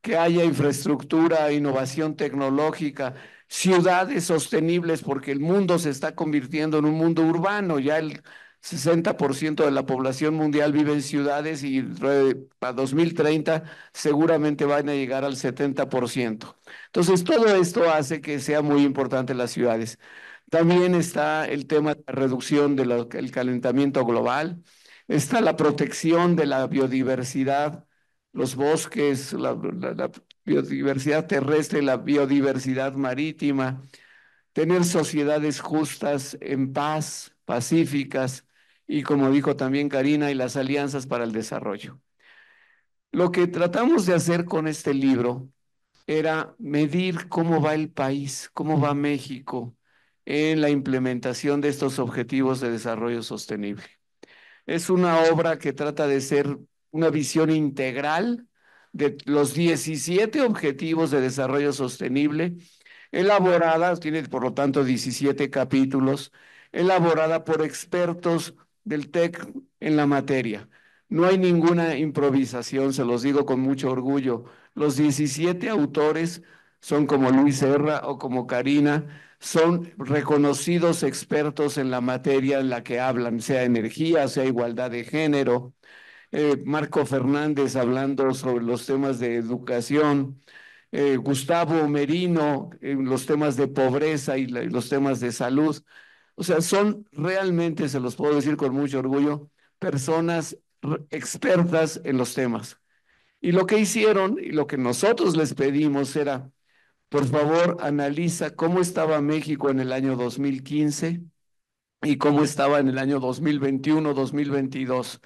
que haya infraestructura, innovación tecnológica ciudades sostenibles, porque el mundo se está convirtiendo en un mundo urbano, ya el 60% de la población mundial vive en ciudades y para 2030 seguramente van a llegar al 70%. Entonces, todo esto hace que sea muy importante las ciudades. También está el tema de la reducción del calentamiento global, está la protección de la biodiversidad, los bosques, la, biodiversidad terrestre, la biodiversidad marítima, tener sociedades justas, en paz, pacíficas y, como dijo también Karina, y las alianzas para el desarrollo. Lo que tratamos de hacer con este libro era medir cómo va el país, cómo va México en la implementación de estos objetivos de desarrollo sostenible. Es una obra que trata de ser una visión integral de los 17 Objetivos de Desarrollo Sostenible, elaborada, tiene por lo tanto 17 capítulos, elaborada por expertos del TEC en la materia. No hay ninguna improvisación, se los digo con mucho orgullo. Los 17 autores son como Luis Serra o como Karina, son reconocidos expertos en la materia en la que hablan, sea energía, sea igualdad de género, eh, Marco Fernández hablando sobre los temas de educación, eh, Gustavo Merino en eh, los temas de pobreza y, y los temas de salud. O sea, son realmente, se los puedo decir con mucho orgullo, personas expertas en los temas. Y lo que hicieron y lo que nosotros les pedimos era, por favor, analiza cómo estaba México en el año 2015 y cómo estaba en el año 2021-2022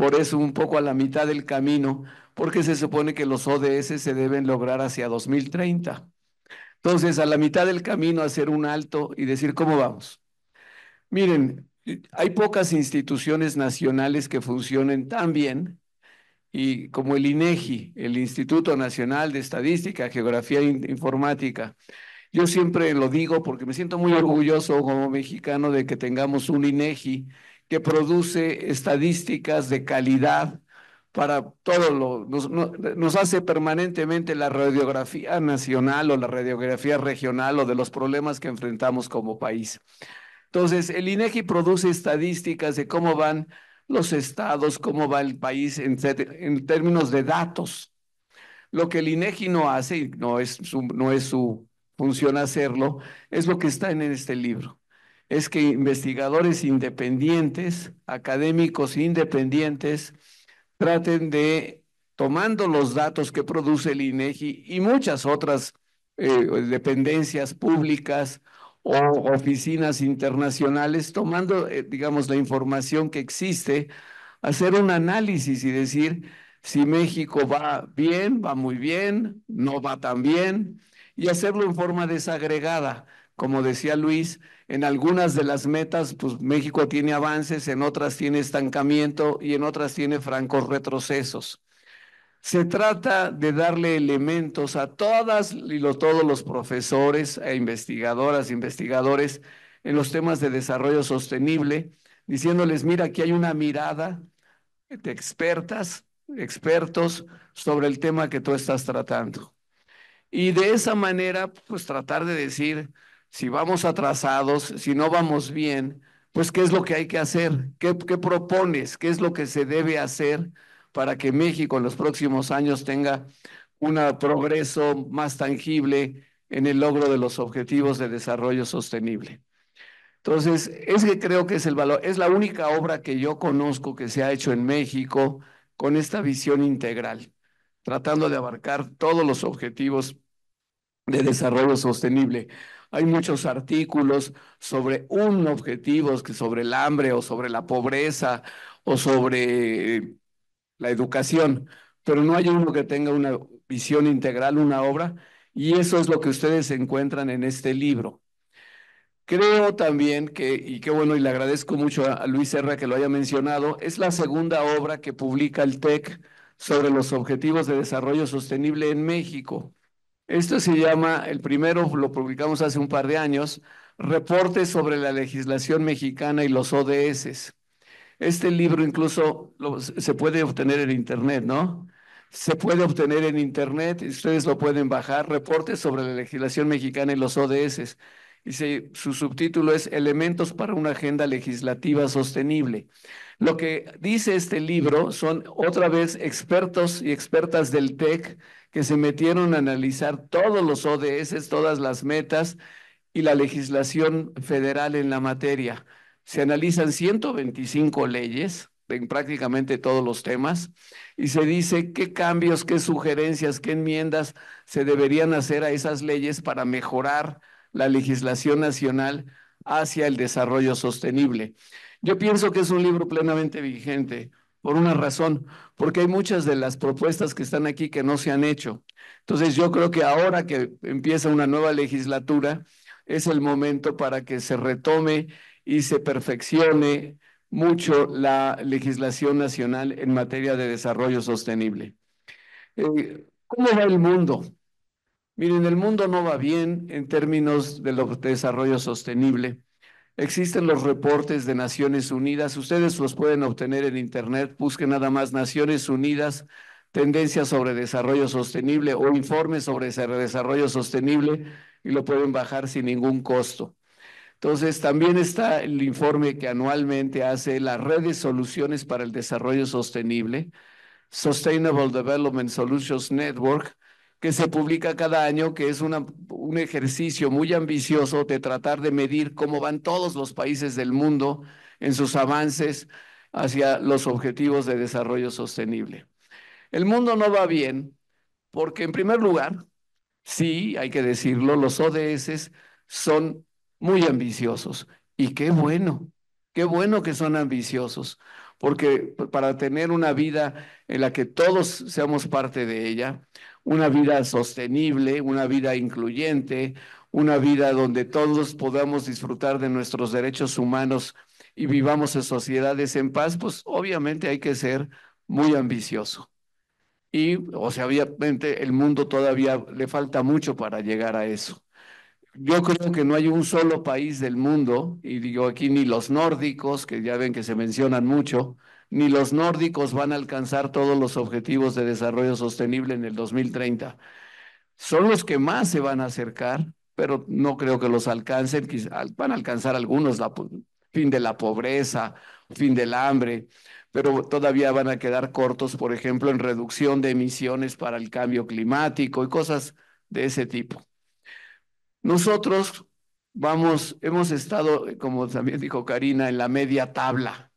por eso un poco a la mitad del camino, porque se supone que los ODS se deben lograr hacia 2030. Entonces, a la mitad del camino hacer un alto y decir, ¿cómo vamos? Miren, hay pocas instituciones nacionales que funcionen tan bien y como el INEGI, e el Instituto Nacional de Estadística, Geografía e Informática. Yo siempre lo digo porque me siento muy orgulloso como mexicano de que tengamos un INEGI que produce estadísticas de calidad para todo lo, nos, nos, hace permanentemente la radiografía nacional o la radiografía regional o de los problemas que enfrentamos como país. Entonces, el INEGI produce estadísticas de cómo van los estados, cómo va el país en, términos de datos. Lo que el INEGI no hace, no es, no es su función hacerlo, es lo que está en este libro es que investigadores independientes, académicos independientes, traten de, tomando los datos que produce el INEGI y muchas otras eh, dependencias públicas o oficinas internacionales, tomando, eh, digamos, la información que existe, hacer un análisis y decir si México va bien, va muy bien, no va tan bien, y hacerlo en forma desagregada, como decía Luis, en algunas de las metas, pues México tiene avances, en otras tiene estancamiento y en otras tiene francos retrocesos. Se trata de darle elementos a todas y todos los profesores e investigadoras, investigadores en los temas de desarrollo sostenible, diciéndoles, mira, aquí hay una mirada de expertas, expertos sobre el tema que tú estás tratando. Y de esa manera, pues tratar de decir, si vamos atrasados, si no vamos bien, pues ¿qué es lo que hay que hacer? ¿Qué, propones? ¿Qué es lo que se debe hacer para que México en los próximos años tenga un progreso más tangible en el logro de los objetivos de desarrollo sostenible? Entonces, es que creo que es el valor, es la única obra que yo conozco que se ha hecho en México con esta visión integral, tratando de abarcar todos los objetivos de desarrollo sostenible. Hay muchos artículos sobre un objetivo, que sobre el hambre o sobre la pobreza o sobre la educación, pero no hay uno que tenga una visión integral, una obra, y eso es lo que ustedes encuentran en este libro. Creo también que, y qué bueno, y le agradezco mucho a Luis Serra que lo haya mencionado, es la segunda obra que publica el TEC sobre los Objetivos de Desarrollo Sostenible en México. Esto se llama, el primero lo publicamos hace un par de años, Reportes sobre la legislación mexicana y los ODS. Este libro incluso se puede obtener en Internet, ¿no? Se puede obtener en Internet, ustedes lo pueden bajar, Reportes sobre la legislación mexicana y los ODS. Y su subtítulo es Elementos para una agenda legislativa sostenible. Lo que dice este libro son otra vez expertos y expertas del TEC que se metieron a analizar todos los ODS, todas las metas y la legislación federal en la materia. Se analizan 125 leyes en prácticamente todos los temas y se dice qué cambios, qué sugerencias, qué enmiendas se deberían hacer a esas leyes para mejorar la legislación nacional hacia el desarrollo sostenible. Yo pienso que es un libro plenamente vigente por una razón, porque hay muchas de las propuestas que están aquí que no se han hecho. Entonces yo creo que ahora que empieza una nueva legislatura, es el momento para que se retome y se perfeccione mucho la legislación nacional en materia de desarrollo sostenible. Eh, ¿Cómo va el mundo? Miren, el mundo no va bien en términos los desarrollo sostenible. Existen los reportes de Naciones Unidas, ustedes los pueden obtener en Internet, busquen nada más Naciones Unidas, tendencias sobre desarrollo sostenible o informes sobre desarrollo sostenible y lo pueden bajar sin ningún costo. Entonces, también está el informe que anualmente hace la Red de Soluciones para el Desarrollo Sostenible, Sustainable Development Solutions Network, que se publica cada año, que es un ejercicio muy ambicioso de tratar de medir cómo van todos los países del mundo en sus avances hacia los objetivos de desarrollo sostenible. El mundo no va bien porque, en primer lugar, sí, hay que decirlo, los ODS son muy ambiciosos. Y qué bueno, qué bueno que son ambiciosos, porque para tener una vida en la que todos seamos parte de ella, una vida sostenible, una vida incluyente, una vida donde todos podamos disfrutar de nuestros derechos humanos y vivamos en sociedades en paz, pues obviamente hay que ser muy ambicioso. Y, o sea, obviamente el mundo todavía le falta mucho para llegar a eso. Yo creo que no hay un solo país del mundo, y digo aquí ni los nórdicos, que ya ven que se mencionan mucho, ni los nórdicos van a alcanzar todos los objetivos de desarrollo sostenible en el 2030. Son los que más se van a acercar, pero no creo que los alcancen. Van a alcanzar algunos la fin de la pobreza, fin del hambre, pero todavía van a quedar cortos, por ejemplo, en reducción de emisiones para el cambio climático y cosas de ese tipo. Nosotros vamos, hemos estado, como también dijo Karina, en la media tabla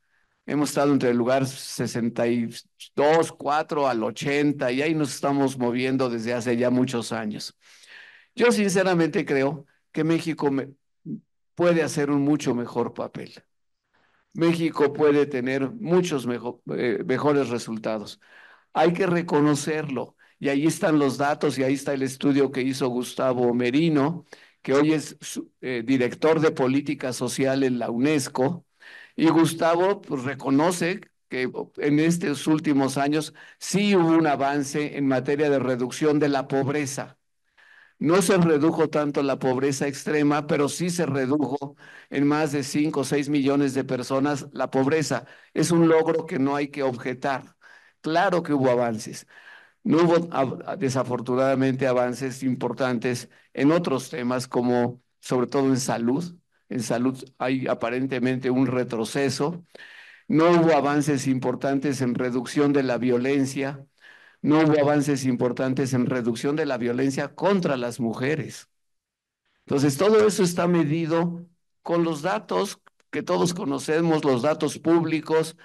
Hemos estado entre el lugar 62, 4 al 80 y ahí nos estamos moviendo desde hace ya muchos años. Yo sinceramente creo que México puede hacer un mucho mejor papel. México puede tener muchos eh, mejores resultados. Hay que reconocerlo. Y ahí están los datos y ahí está el estudio que hizo Gustavo Merino, que hoy es eh, director de política social en la UNESCO y Gustavo pues, reconoce que en estos últimos años sí hubo un avance en materia de reducción de la pobreza. No se redujo tanto la pobreza extrema, pero sí se redujo en más de 5 o 6 millones de personas la pobreza. Es un logro que no hay que objetar. Claro que hubo avances. No hubo desafortunadamente avances importantes en otros temas como sobre todo en salud, en salud hay aparentemente un retroceso. No hubo avances importantes en reducción de la violencia. No hubo avances importantes en reducción de la violencia contra las mujeres. Entonces, todo eso está medido con los datos que todos conocemos, los datos públicos,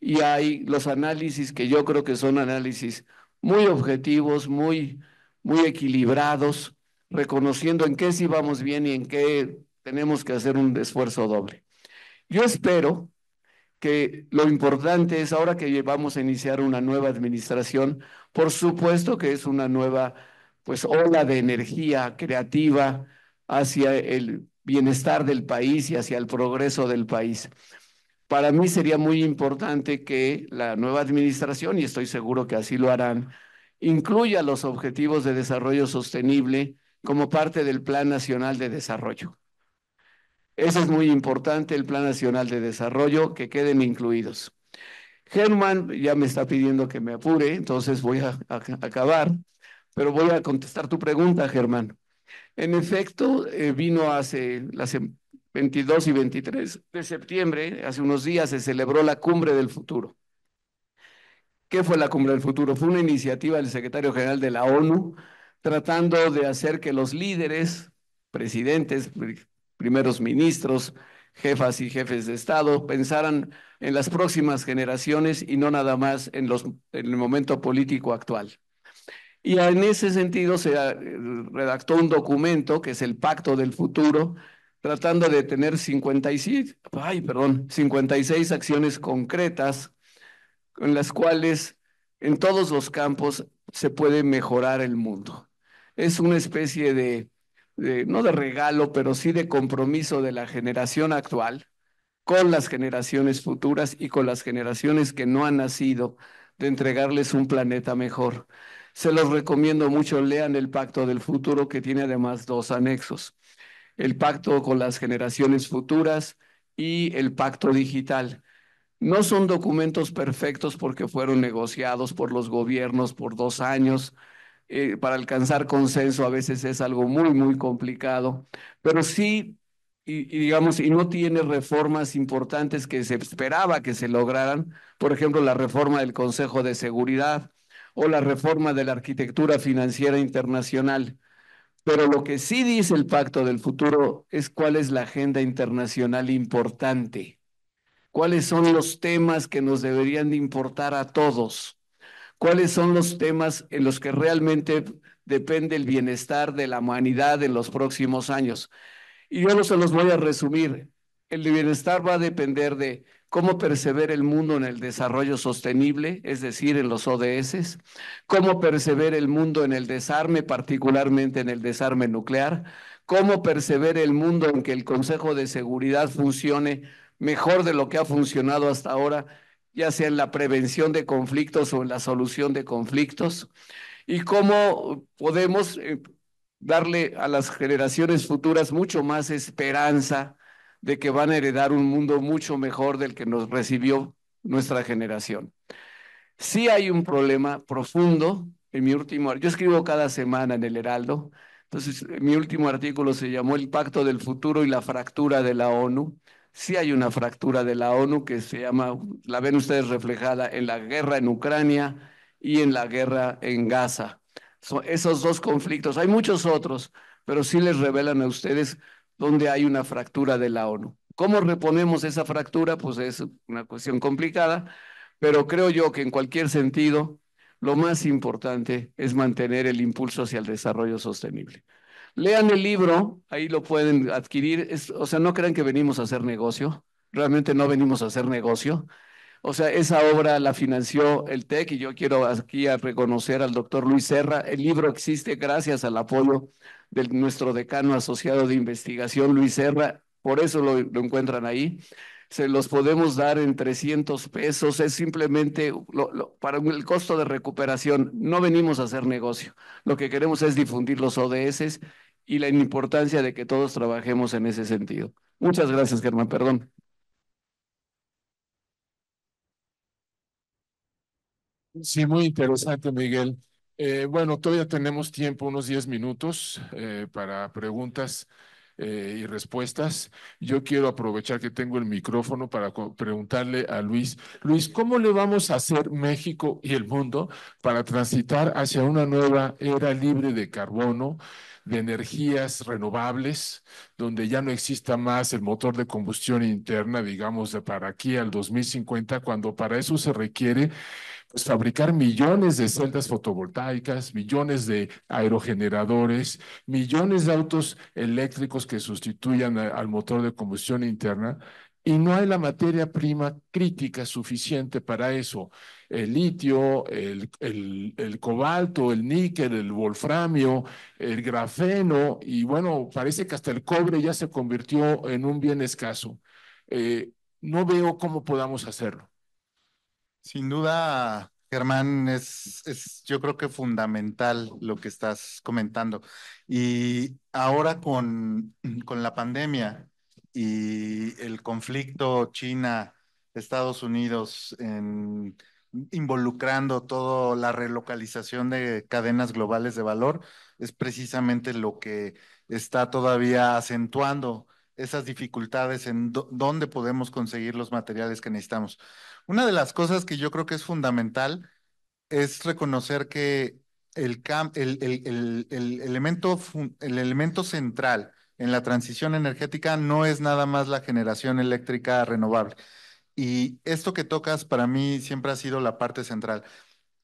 y hay los análisis que yo creo que son análisis muy objetivos, muy, muy equilibrados, reconociendo en qué sí vamos bien y en qué tenemos que hacer un esfuerzo doble. Yo espero que lo importante es ahora que vamos a iniciar una nueva administración, por supuesto que es una nueva pues ola de energía creativa hacia el bienestar del país y hacia el progreso del país. Para mí sería muy importante que la nueva administración, y estoy seguro que así lo harán, incluya los objetivos de desarrollo sostenible como parte del Plan Nacional de Desarrollo. Eso es muy importante, el Plan Nacional de Desarrollo, que queden incluidos. Germán ya me está pidiendo que me apure, entonces voy a, acabar, pero voy a contestar tu pregunta, Germán. En efecto, eh, vino hace las 22 y 23 de septiembre, hace unos días, se celebró la Cumbre del Futuro. ¿Qué fue la Cumbre del Futuro? Fue una iniciativa del secretario general de la ONU tratando de hacer que los líderes, presidentes, primeros ministros, jefas y jefes de Estado, pensaran en las próximas generaciones y no nada más en, los, en el momento político actual. Y en ese sentido se eh, redactó un documento que es el Pacto del Futuro, tratando de tener 56, ay, perdón, 56 acciones concretas en las cuales en todos los campos se puede mejorar el mundo. Es una especie de no de regalo, pero sí de compromiso de la generación actual con las generaciones futuras y con las generaciones que no han nacido, de entregarles un planeta mejor. Se los recomiendo mucho, lean el Pacto del Futuro, que tiene además dos anexos, el Pacto con las generaciones futuras y el Pacto Digital. No son documentos perfectos porque fueron negociados por los gobiernos por dos años, eh, para alcanzar consenso a veces es algo muy, muy complicado, pero sí, y, y, digamos, y no tiene reformas importantes que se esperaba que se lograran, por ejemplo, la reforma del Consejo de Seguridad o la reforma de la arquitectura financiera internacional. Pero lo que sí dice el Pacto del Futuro es cuál es la agenda internacional importante, cuáles son los temas que nos deberían de importar a todos cuáles son los temas en los que realmente depende el bienestar de la humanidad en los próximos años. Y yo no se los voy a resumir. El bienestar va a depender de cómo perceber el mundo en el desarrollo sostenible, es decir, en los ODS, cómo perceber el mundo en el desarme, particularmente en el desarme nuclear, cómo perceber el mundo en que el Consejo de Seguridad funcione mejor de lo que ha funcionado hasta ahora ya sea en la prevención de conflictos o en la solución de conflictos, y cómo podemos eh, darle a las generaciones futuras mucho más esperanza de que van a heredar un mundo mucho mejor del que nos recibió nuestra generación. Sí hay un problema profundo en mi último, yo escribo cada semana en el Heraldo, entonces mi último artículo se llamó El pacto del futuro y la fractura de la ONU sí hay una fractura de la ONU que se llama, la ven ustedes reflejada en la guerra en Ucrania y en la guerra en Gaza. esos dos conflictos, hay muchos otros, pero sí les revelan a ustedes dónde hay una fractura de la ONU. ¿Cómo reponemos esa fractura? Pues es una cuestión complicada, pero creo yo que en cualquier sentido lo más importante es mantener el impulso hacia el desarrollo sostenible. Lean el libro, ahí lo pueden adquirir. o sea, no crean que venimos a hacer negocio. Realmente no venimos a hacer negocio. O sea, esa obra la financió el TEC y yo quiero aquí a reconocer al doctor Luis Serra. El libro existe gracias al apoyo de nuestro decano asociado de investigación, Luis Serra. Por eso lo, lo encuentran ahí se los podemos dar en 300 pesos, es simplemente para el costo de recuperación. No venimos a hacer negocio, lo que queremos es difundir los ODS y la importancia de que todos trabajemos en ese sentido. Muchas gracias, Germán, perdón. Sí, muy interesante, Miguel. Eh, bueno, todavía tenemos tiempo, unos 10 minutos eh, para preguntas. Eh, y respuestas. Yo quiero aprovechar que tengo el micrófono para preguntarle a Luis, Luis, ¿cómo le vamos a hacer México y el mundo para transitar hacia una nueva era libre de carbono? de energías renovables, donde ya no exista más el motor de combustión interna, digamos, para aquí al 2050, cuando para eso se requiere pues, fabricar millones de celdas fotovoltaicas, millones de aerogeneradores, millones de autos eléctricos que sustituyan al motor de combustión interna, y no hay la materia prima crítica suficiente para eso. El litio, el, cobalto, el níquel, el wolframio, el grafeno, y bueno, parece que hasta el cobre ya se convirtió en un bien escaso. Eh, no veo cómo podamos hacerlo. Sin duda, Germán, es, yo creo que fundamental lo que estás comentando. Y ahora con, [clears throat] con la pandemia y el conflicto China-Estados Unidos involucrando toda la relocalización de cadenas globales de valor, es precisamente lo que está todavía acentuando esas dificultades en dónde podemos conseguir los materiales que necesitamos. Una de las cosas que yo creo que es fundamental es reconocer que el, el, elemento, el elemento central en la transición energética no es nada más la generación eléctrica renovable. Y esto que tocas para mí siempre ha sido la parte central.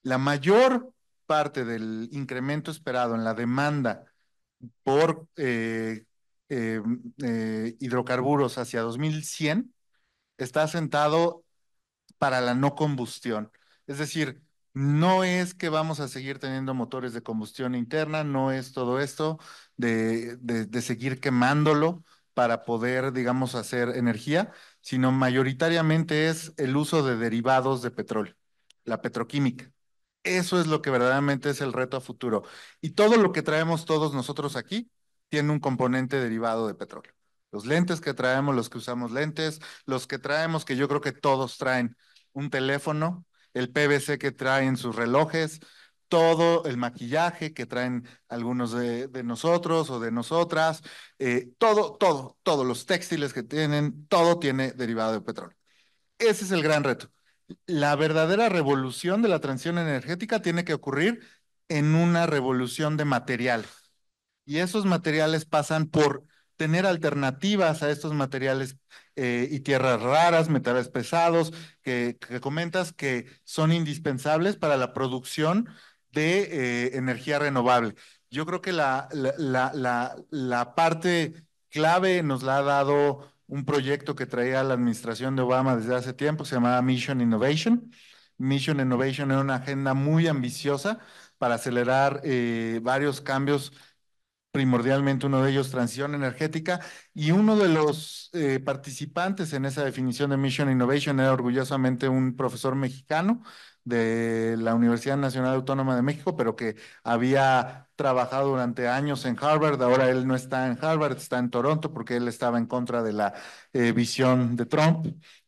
La mayor parte del incremento esperado en la demanda por eh, eh, eh, hidrocarburos hacia 2100 está sentado para la no combustión. Es decir, no es que vamos a seguir teniendo motores de combustión interna, no es todo esto de, seguir quemándolo para poder, digamos, hacer energía, sino mayoritariamente es el uso de derivados de petróleo, la petroquímica. Eso es lo que verdaderamente es el reto a futuro. Y todo lo que traemos todos nosotros aquí tiene un componente derivado de petróleo. Los lentes que traemos, los que usamos lentes, los que traemos, que yo creo que todos traen un teléfono, el PVC que traen sus relojes, todo el maquillaje que traen algunos de, nosotros o de nosotras, eh, todo, todo, todos los textiles que tienen, todo tiene derivado de petróleo. Ese es el gran reto. La verdadera revolución de la transición energética tiene que ocurrir en una revolución de materiales. Y esos materiales pasan por tener alternativas a estos materiales eh, y tierras raras, metales pesados, que, comentas que son indispensables para la producción de eh, energía renovable. Yo creo que la, la, la, la parte clave nos la ha dado un proyecto que traía la administración de Obama desde hace tiempo, se llamaba Mission Innovation. Mission Innovation era una agenda muy ambiciosa para acelerar eh, varios cambios primordialmente uno de ellos transición energética, y uno de los eh, participantes en esa definición de Mission Innovation era orgullosamente un profesor mexicano de la Universidad Nacional Autónoma de México, pero que había trabajado durante años en Harvard, ahora él no está en Harvard, está en Toronto porque él estaba en contra de la eh, visión de Trump.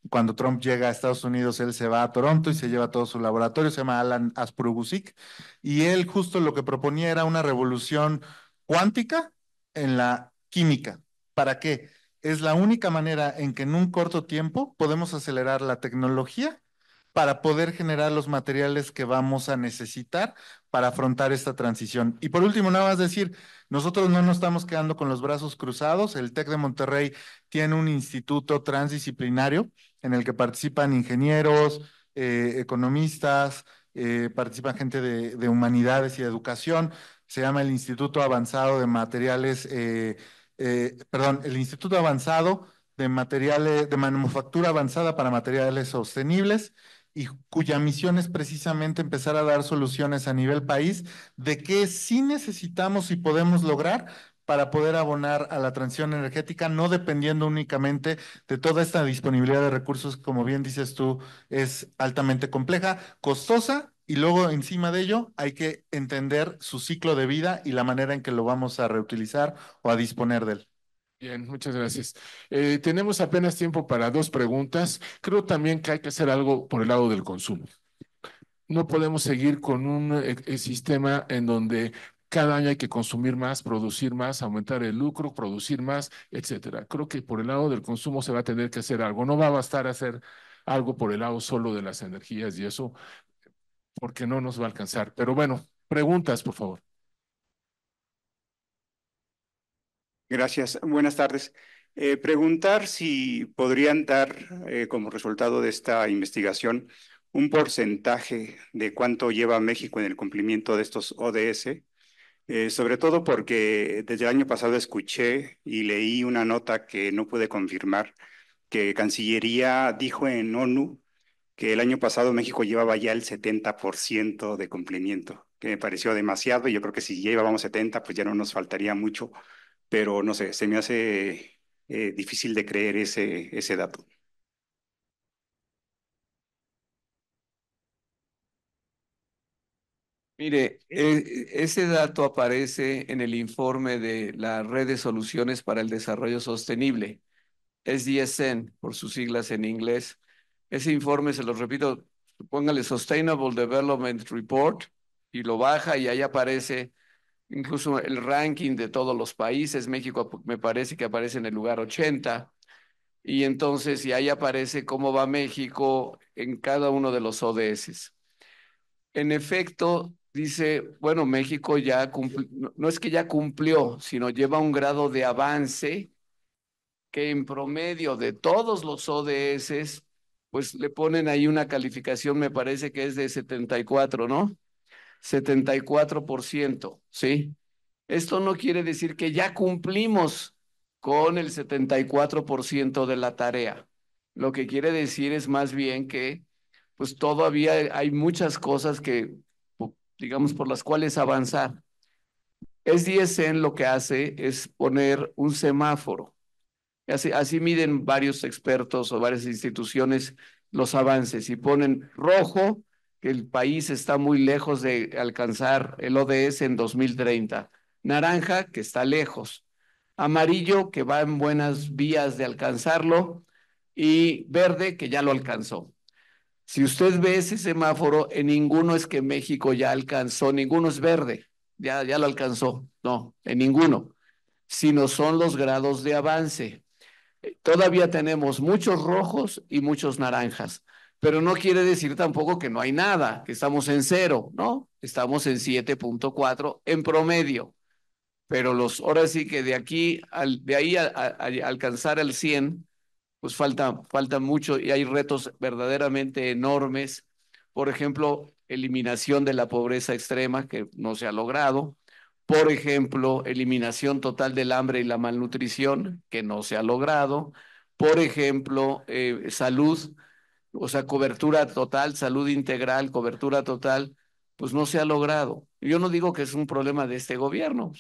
Cuando Trump llega a Estados Unidos, él se va a Toronto y se lleva todo su laboratorio, se llama Alan Aspruguzik y él justo lo que proponía era una revolución cuántica en la química. ¿Para qué? Es la única manera en que en un corto tiempo podemos acelerar la tecnología para poder generar los materiales que vamos a necesitar para afrontar esta transición. Y por último, nada más decir, nosotros no nos estamos quedando con los brazos cruzados. El TEC de Monterrey tiene un instituto transdisciplinario en el que participan ingenieros, eh, economistas, participa eh, participan gente de, de humanidades y de educación se llama el Instituto Avanzado de Materiales, eh, eh, perdón, el Instituto Avanzado de Materiales, de Manufactura Avanzada para Materiales Sostenibles, y cuya misión es precisamente empezar a dar soluciones a nivel país de qué sí necesitamos y podemos lograr para poder abonar a la transición energética, no dependiendo únicamente de toda esta disponibilidad de recursos, como bien dices tú, es altamente compleja, costosa y luego encima de ello hay que entender su ciclo de vida y la manera en que lo vamos a reutilizar o a disponer de él. Bien, muchas gracias. Eh, tenemos apenas tiempo para dos preguntas. Creo también que hay que hacer algo por el lado del consumo. No podemos seguir con un eh, eh, sistema en donde cada año hay que consumir más, producir más, aumentar el lucro, producir más, etcétera. Creo que por el lado del consumo se va a tener que hacer algo. No va a bastar hacer algo por el lado solo de las energías y eso porque no nos va a alcanzar. Pero bueno, preguntas, por favor. Gracias. Buenas tardes. Eh, preguntar si podrían dar eh, como resultado de esta investigación un porcentaje de cuánto lleva México en el cumplimiento de estos ODS, eh, sobre todo porque desde el año pasado escuché y leí una nota que no pude confirmar que Cancillería dijo en ONU que el año pasado México llevaba ya el 70% de cumplimiento, que me pareció demasiado. Yo creo que si ya llevábamos 70, pues ya no nos faltaría mucho, pero no sé, se me hace eh, difícil de creer ese, ese dato. Mire, eh, ese dato aparece en el informe de la Red de Soluciones para el Desarrollo Sostenible, SDSN, por sus siglas en inglés, ese informe, se lo repito, póngale Sustainable Development Report y lo baja y ahí aparece incluso el ranking de todos los países. México me parece que aparece en el lugar 80. Y entonces, y ahí aparece cómo va México en cada uno de los ODS. En efecto, dice, bueno, México ya cumplió, no es que ya cumplió, sino lleva un grado de avance que en promedio de todos los ODS pues le ponen ahí una calificación, me parece que es de 74, ¿no? 74%, ¿sí? Esto no quiere decir que ya cumplimos con el 74% de la tarea. Lo que quiere decir es más bien que pues todavía hay muchas cosas que, digamos, por las cuales avanzar. Es en lo que hace es poner un semáforo Así, miden varios expertos o varias instituciones los avances y ponen rojo que el país está muy lejos de alcanzar el ODS en 2030, naranja que está lejos, amarillo que va en buenas vías de alcanzarlo y verde que ya lo alcanzó. Si usted ve ese semáforo, en ninguno es que México ya alcanzó, ninguno es verde, ya, ya lo alcanzó, no, en ninguno, sino son los grados de avance todavía tenemos muchos rojos y muchos naranjas, pero no quiere decir tampoco que no hay nada, que estamos en cero, ¿no? Estamos en 7.4 en promedio, pero los, ahora sí que de aquí, al, de ahí a, alcanzar el 100, pues falta, falta mucho y hay retos verdaderamente enormes. Por ejemplo, eliminación de la pobreza extrema que no se ha logrado, por ejemplo, eliminación total del hambre y la malnutrición, que no se ha logrado. Por ejemplo, eh, salud, o sea, cobertura total, salud integral, cobertura total, pues no se ha logrado. Yo no digo que es un problema de este gobierno,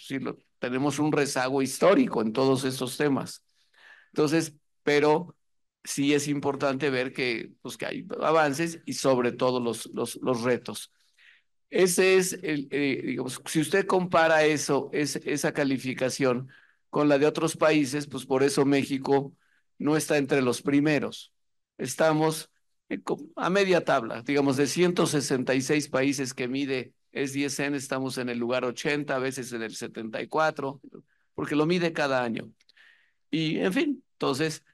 tenemos un rezago histórico en todos estos temas. Entonces, pero sí es importante ver que, pues, que hay avances y sobre todo los, los retos. Ese es, eh, digamos, si usted compara eso, esa calificación con la de otros países, pues por eso México no está entre los primeros. Estamos a media tabla, digamos, de 166 países que mide es 10N, estamos en el lugar 80, a veces en el 74, porque lo mide cada año. Y, en fin, entonces,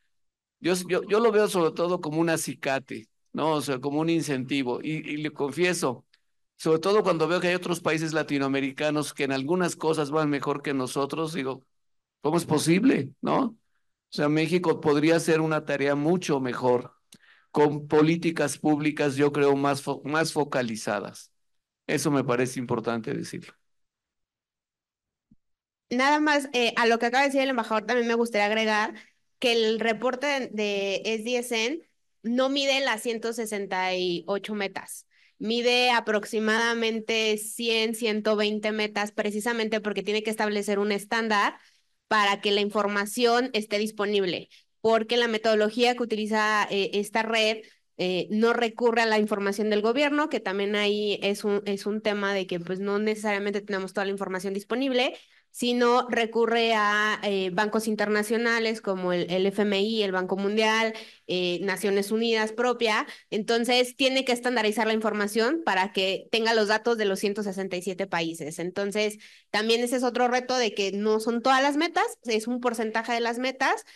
yo, yo, lo veo sobre todo como un acicate, ¿no? O sea, como un incentivo. y le confieso, sobre todo cuando veo que hay otros países latinoamericanos que en algunas cosas van mejor que nosotros, digo, ¿cómo es posible? ¿No? O sea, México podría ser una tarea mucho mejor, con políticas públicas, yo creo, más, más focalizadas. Eso me parece importante decirlo. Nada más, eh, a lo que acaba de decir el embajador, también me gustaría agregar que el reporte de, de SDSN no mide las 168 metas mide aproximadamente 100, 120 metas precisamente porque tiene que establecer un estándar para que la información esté disponible, porque la metodología que utiliza eh, esta red eh, no recurre a la información del gobierno, que también ahí es un, es un tema de que pues no necesariamente tenemos toda la información disponible, sino recurre a eh, bancos internacionales como el, FMI, el Banco Mundial, eh, Naciones Unidas propia. Entonces, tiene que estandarizar la información para que tenga los datos de los 167 países. Entonces, también ese es otro reto de que no son todas las metas, es un porcentaje de las metas,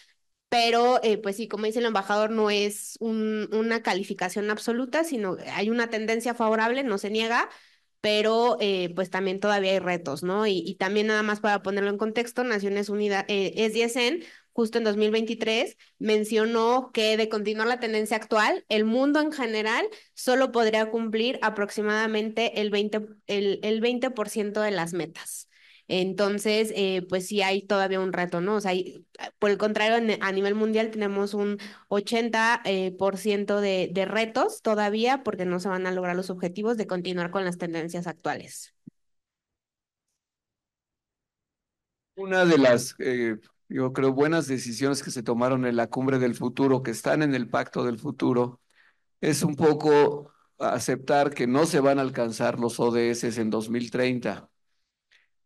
pero eh, pues sí, como dice el embajador, no es una calificación absoluta, sino hay una tendencia favorable, no se niega, pero eh, pues también todavía hay retos, ¿no? Y, también nada más para ponerlo en contexto, Naciones Unidas, eh, es SDSN, justo en 2023, mencionó que de continuar la tendencia actual, el mundo en general solo podría cumplir aproximadamente el el 20 de las metas. Entonces, eh, pues sí hay todavía un reto, ¿no? O sea, ah, por el contrario, a nivel mundial tenemos un 80% eh, ciento de, retos todavía porque no se van a lograr los objetivos de continuar con las tendencias actuales. Una de las, eh, yo creo, buenas decisiones que se tomaron en la cumbre del futuro, que están en el pacto del futuro, es un poco aceptar que no se van a alcanzar los ODS en 2030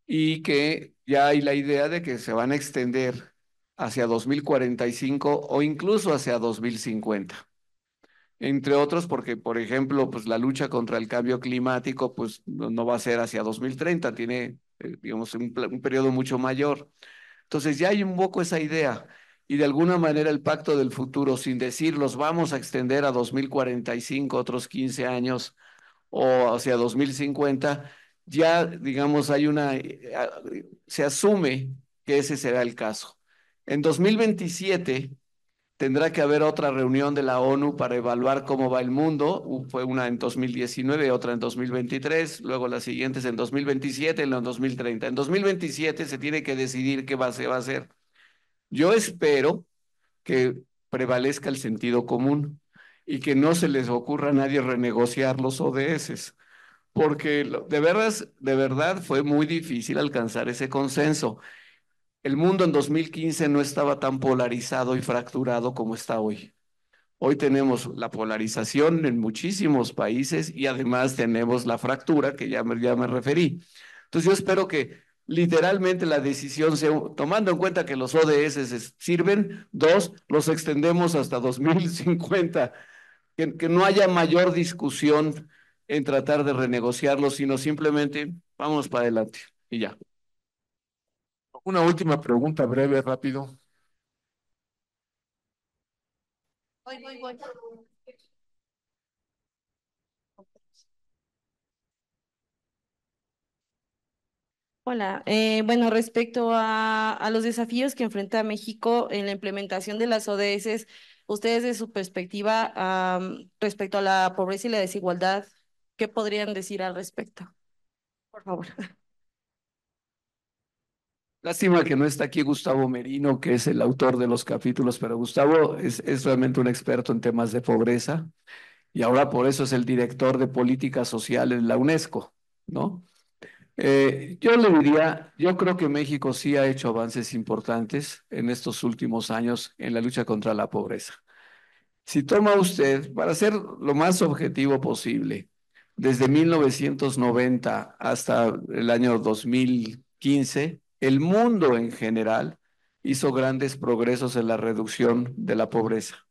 y que ya hay la idea de que se van a extender hacia 2045 o incluso hacia 2050. Entre otros, porque, por ejemplo, pues la lucha contra el cambio climático pues, no va a ser hacia 2030, tiene, eh, digamos, un, periodo mucho mayor. Entonces ya hay un poco esa idea y de alguna manera el pacto del futuro, sin decir los vamos a extender a 2045, otros 15 años o hacia 2050, ya, digamos, hay una, eh, se asume que ese será el caso. En 2027 tendrá que haber otra reunión de la ONU para evaluar cómo va el mundo. Fue una en 2019, otra en 2023, luego las siguientes en 2027 y en 2030. En 2027 se tiene que decidir qué va, va a hacer. Yo espero que prevalezca el sentido común y que no se les ocurra a nadie renegociar los ODS porque de veras, de verdad fue muy difícil alcanzar ese consenso. El mundo en 2015 no estaba tan polarizado y fracturado como está hoy. Hoy tenemos la polarización en muchísimos países y además tenemos la fractura que ya me, ya me referí. Entonces yo espero que literalmente la decisión, sea, tomando en cuenta que los ODS sirven, dos, los extendemos hasta 2050, que, que no haya mayor discusión en tratar de renegociarlo, sino simplemente vamos para adelante y ya. Una última pregunta breve, rápido. Hola, eh, bueno, respecto a, los desafíos que enfrenta México en la implementación de las ODS, ustedes de su perspectiva respecto a la pobreza y la desigualdad ¿Qué podrían decir al respecto? Por favor. Lástima que no está aquí Gustavo Merino, que es el autor de los capítulos, pero Gustavo es, realmente un experto en temas de pobreza y ahora por eso es el director de políticas sociales en la UNESCO, ¿no? Eh, yo le diría, yo creo que México sí ha hecho avances importantes en estos últimos años en la lucha contra la pobreza. Si toma usted, para ser lo más objetivo posible, desde 1990 hasta el año 2015, el mundo en general hizo grandes progresos en la reducción de la pobreza,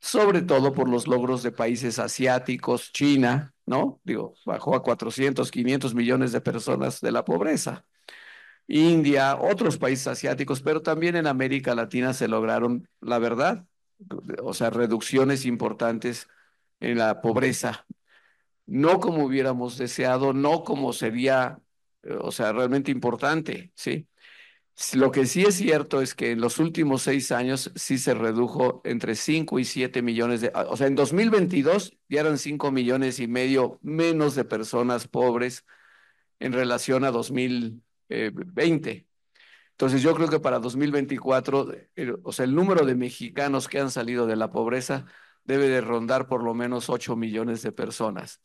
sobre todo por los logros de países asiáticos, China, ¿no? Digo, bajó a 400, 500 millones de personas de la pobreza. India, otros países asiáticos, pero también en América Latina se lograron, la verdad, o sea, reducciones importantes en la pobreza no como hubiéramos deseado, no como sería, eh, o sea, realmente importante, ¿sí? Lo que sí es cierto es que en los últimos seis años sí se redujo entre 5 y 7 millones de, o sea, en 2022 ya eran 5 millones y medio menos de personas pobres en relación a 2020. Eh, Entonces yo creo que para 2024, eh, o sea, el número de mexicanos que han salido de la pobreza debe de rondar por lo menos 8 millones de personas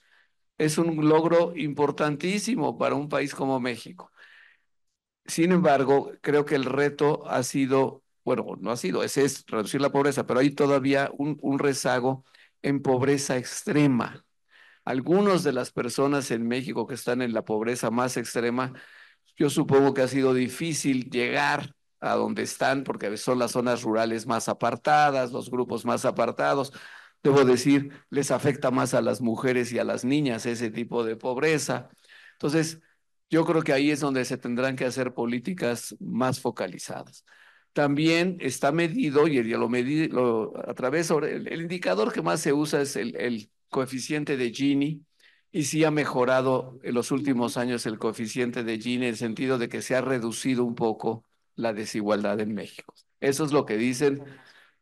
es un logro importantísimo para un país como México. Sin embargo, creo que el reto ha sido, bueno, no ha sido, ese es reducir la pobreza, pero hay todavía un, un rezago en pobreza extrema. Algunas de las personas en México que están en la pobreza más extrema, yo supongo que ha sido difícil llegar a donde están, porque son las zonas rurales más apartadas, los grupos más apartados debo decir, les afecta más a las mujeres y a las niñas ese tipo de pobreza. Entonces, yo creo que ahí es donde se tendrán que hacer políticas más focalizadas. También está medido, y lo medí a través, el, indicador que más se usa es el, el coeficiente de Gini, y sí ha mejorado en los últimos años el coeficiente de Gini en el sentido de que se ha reducido un poco la desigualdad en México. Eso es lo que dicen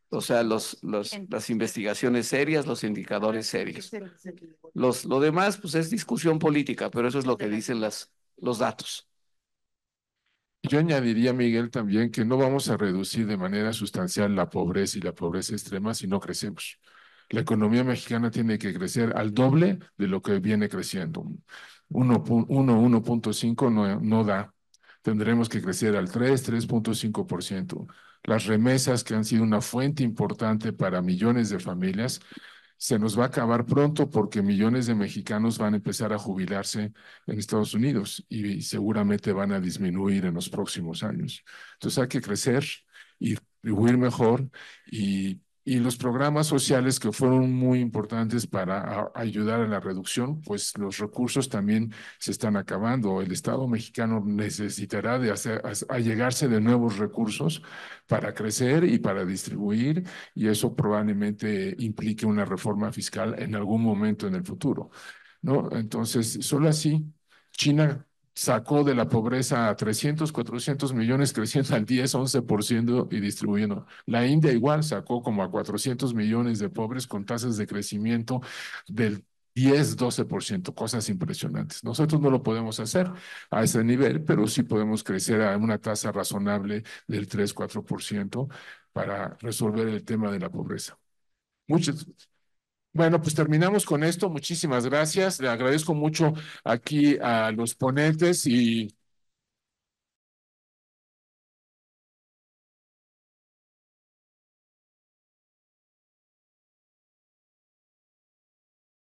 o sea, los, las investigaciones serias, los indicadores serios. Los, lo demás, pues es discusión política, pero eso es lo que dicen las, los datos. Yo añadiría, Miguel, también que no vamos a reducir de manera sustancial la pobreza y la pobreza extrema si no crecemos. La economía mexicana tiene que crecer al doble de lo que viene creciendo. 1.5 no, no da. Tendremos que crecer al 3, 3.5% las remesas que han sido una fuente importante para millones de familias, se nos va a acabar pronto porque millones de mexicanos van a empezar a jubilarse en Estados Unidos y seguramente van a disminuir en los próximos años. Entonces hay que crecer y vivir mejor y y los programas sociales que fueron muy importantes para ayudar a la reducción, pues los recursos también se están acabando. El Estado mexicano necesitará de hacer, llegarse de nuevos recursos para crecer y para distribuir, y eso probablemente implique una reforma fiscal en algún momento en el futuro. ¿no? Entonces, solo así China sacó de la pobreza a 300, 400 millones creciendo al 10, 11% y distribuyendo. La India igual sacó como a 400 millones de pobres con tasas de crecimiento del 10, 12%, cosas impresionantes. Nosotros no lo podemos hacer a ese nivel, pero sí podemos crecer a una tasa razonable del 3, 4% para resolver el tema de la pobreza. Muchas, bueno, pues terminamos con esto. Muchísimas gracias. Le agradezco mucho aquí a los ponentes y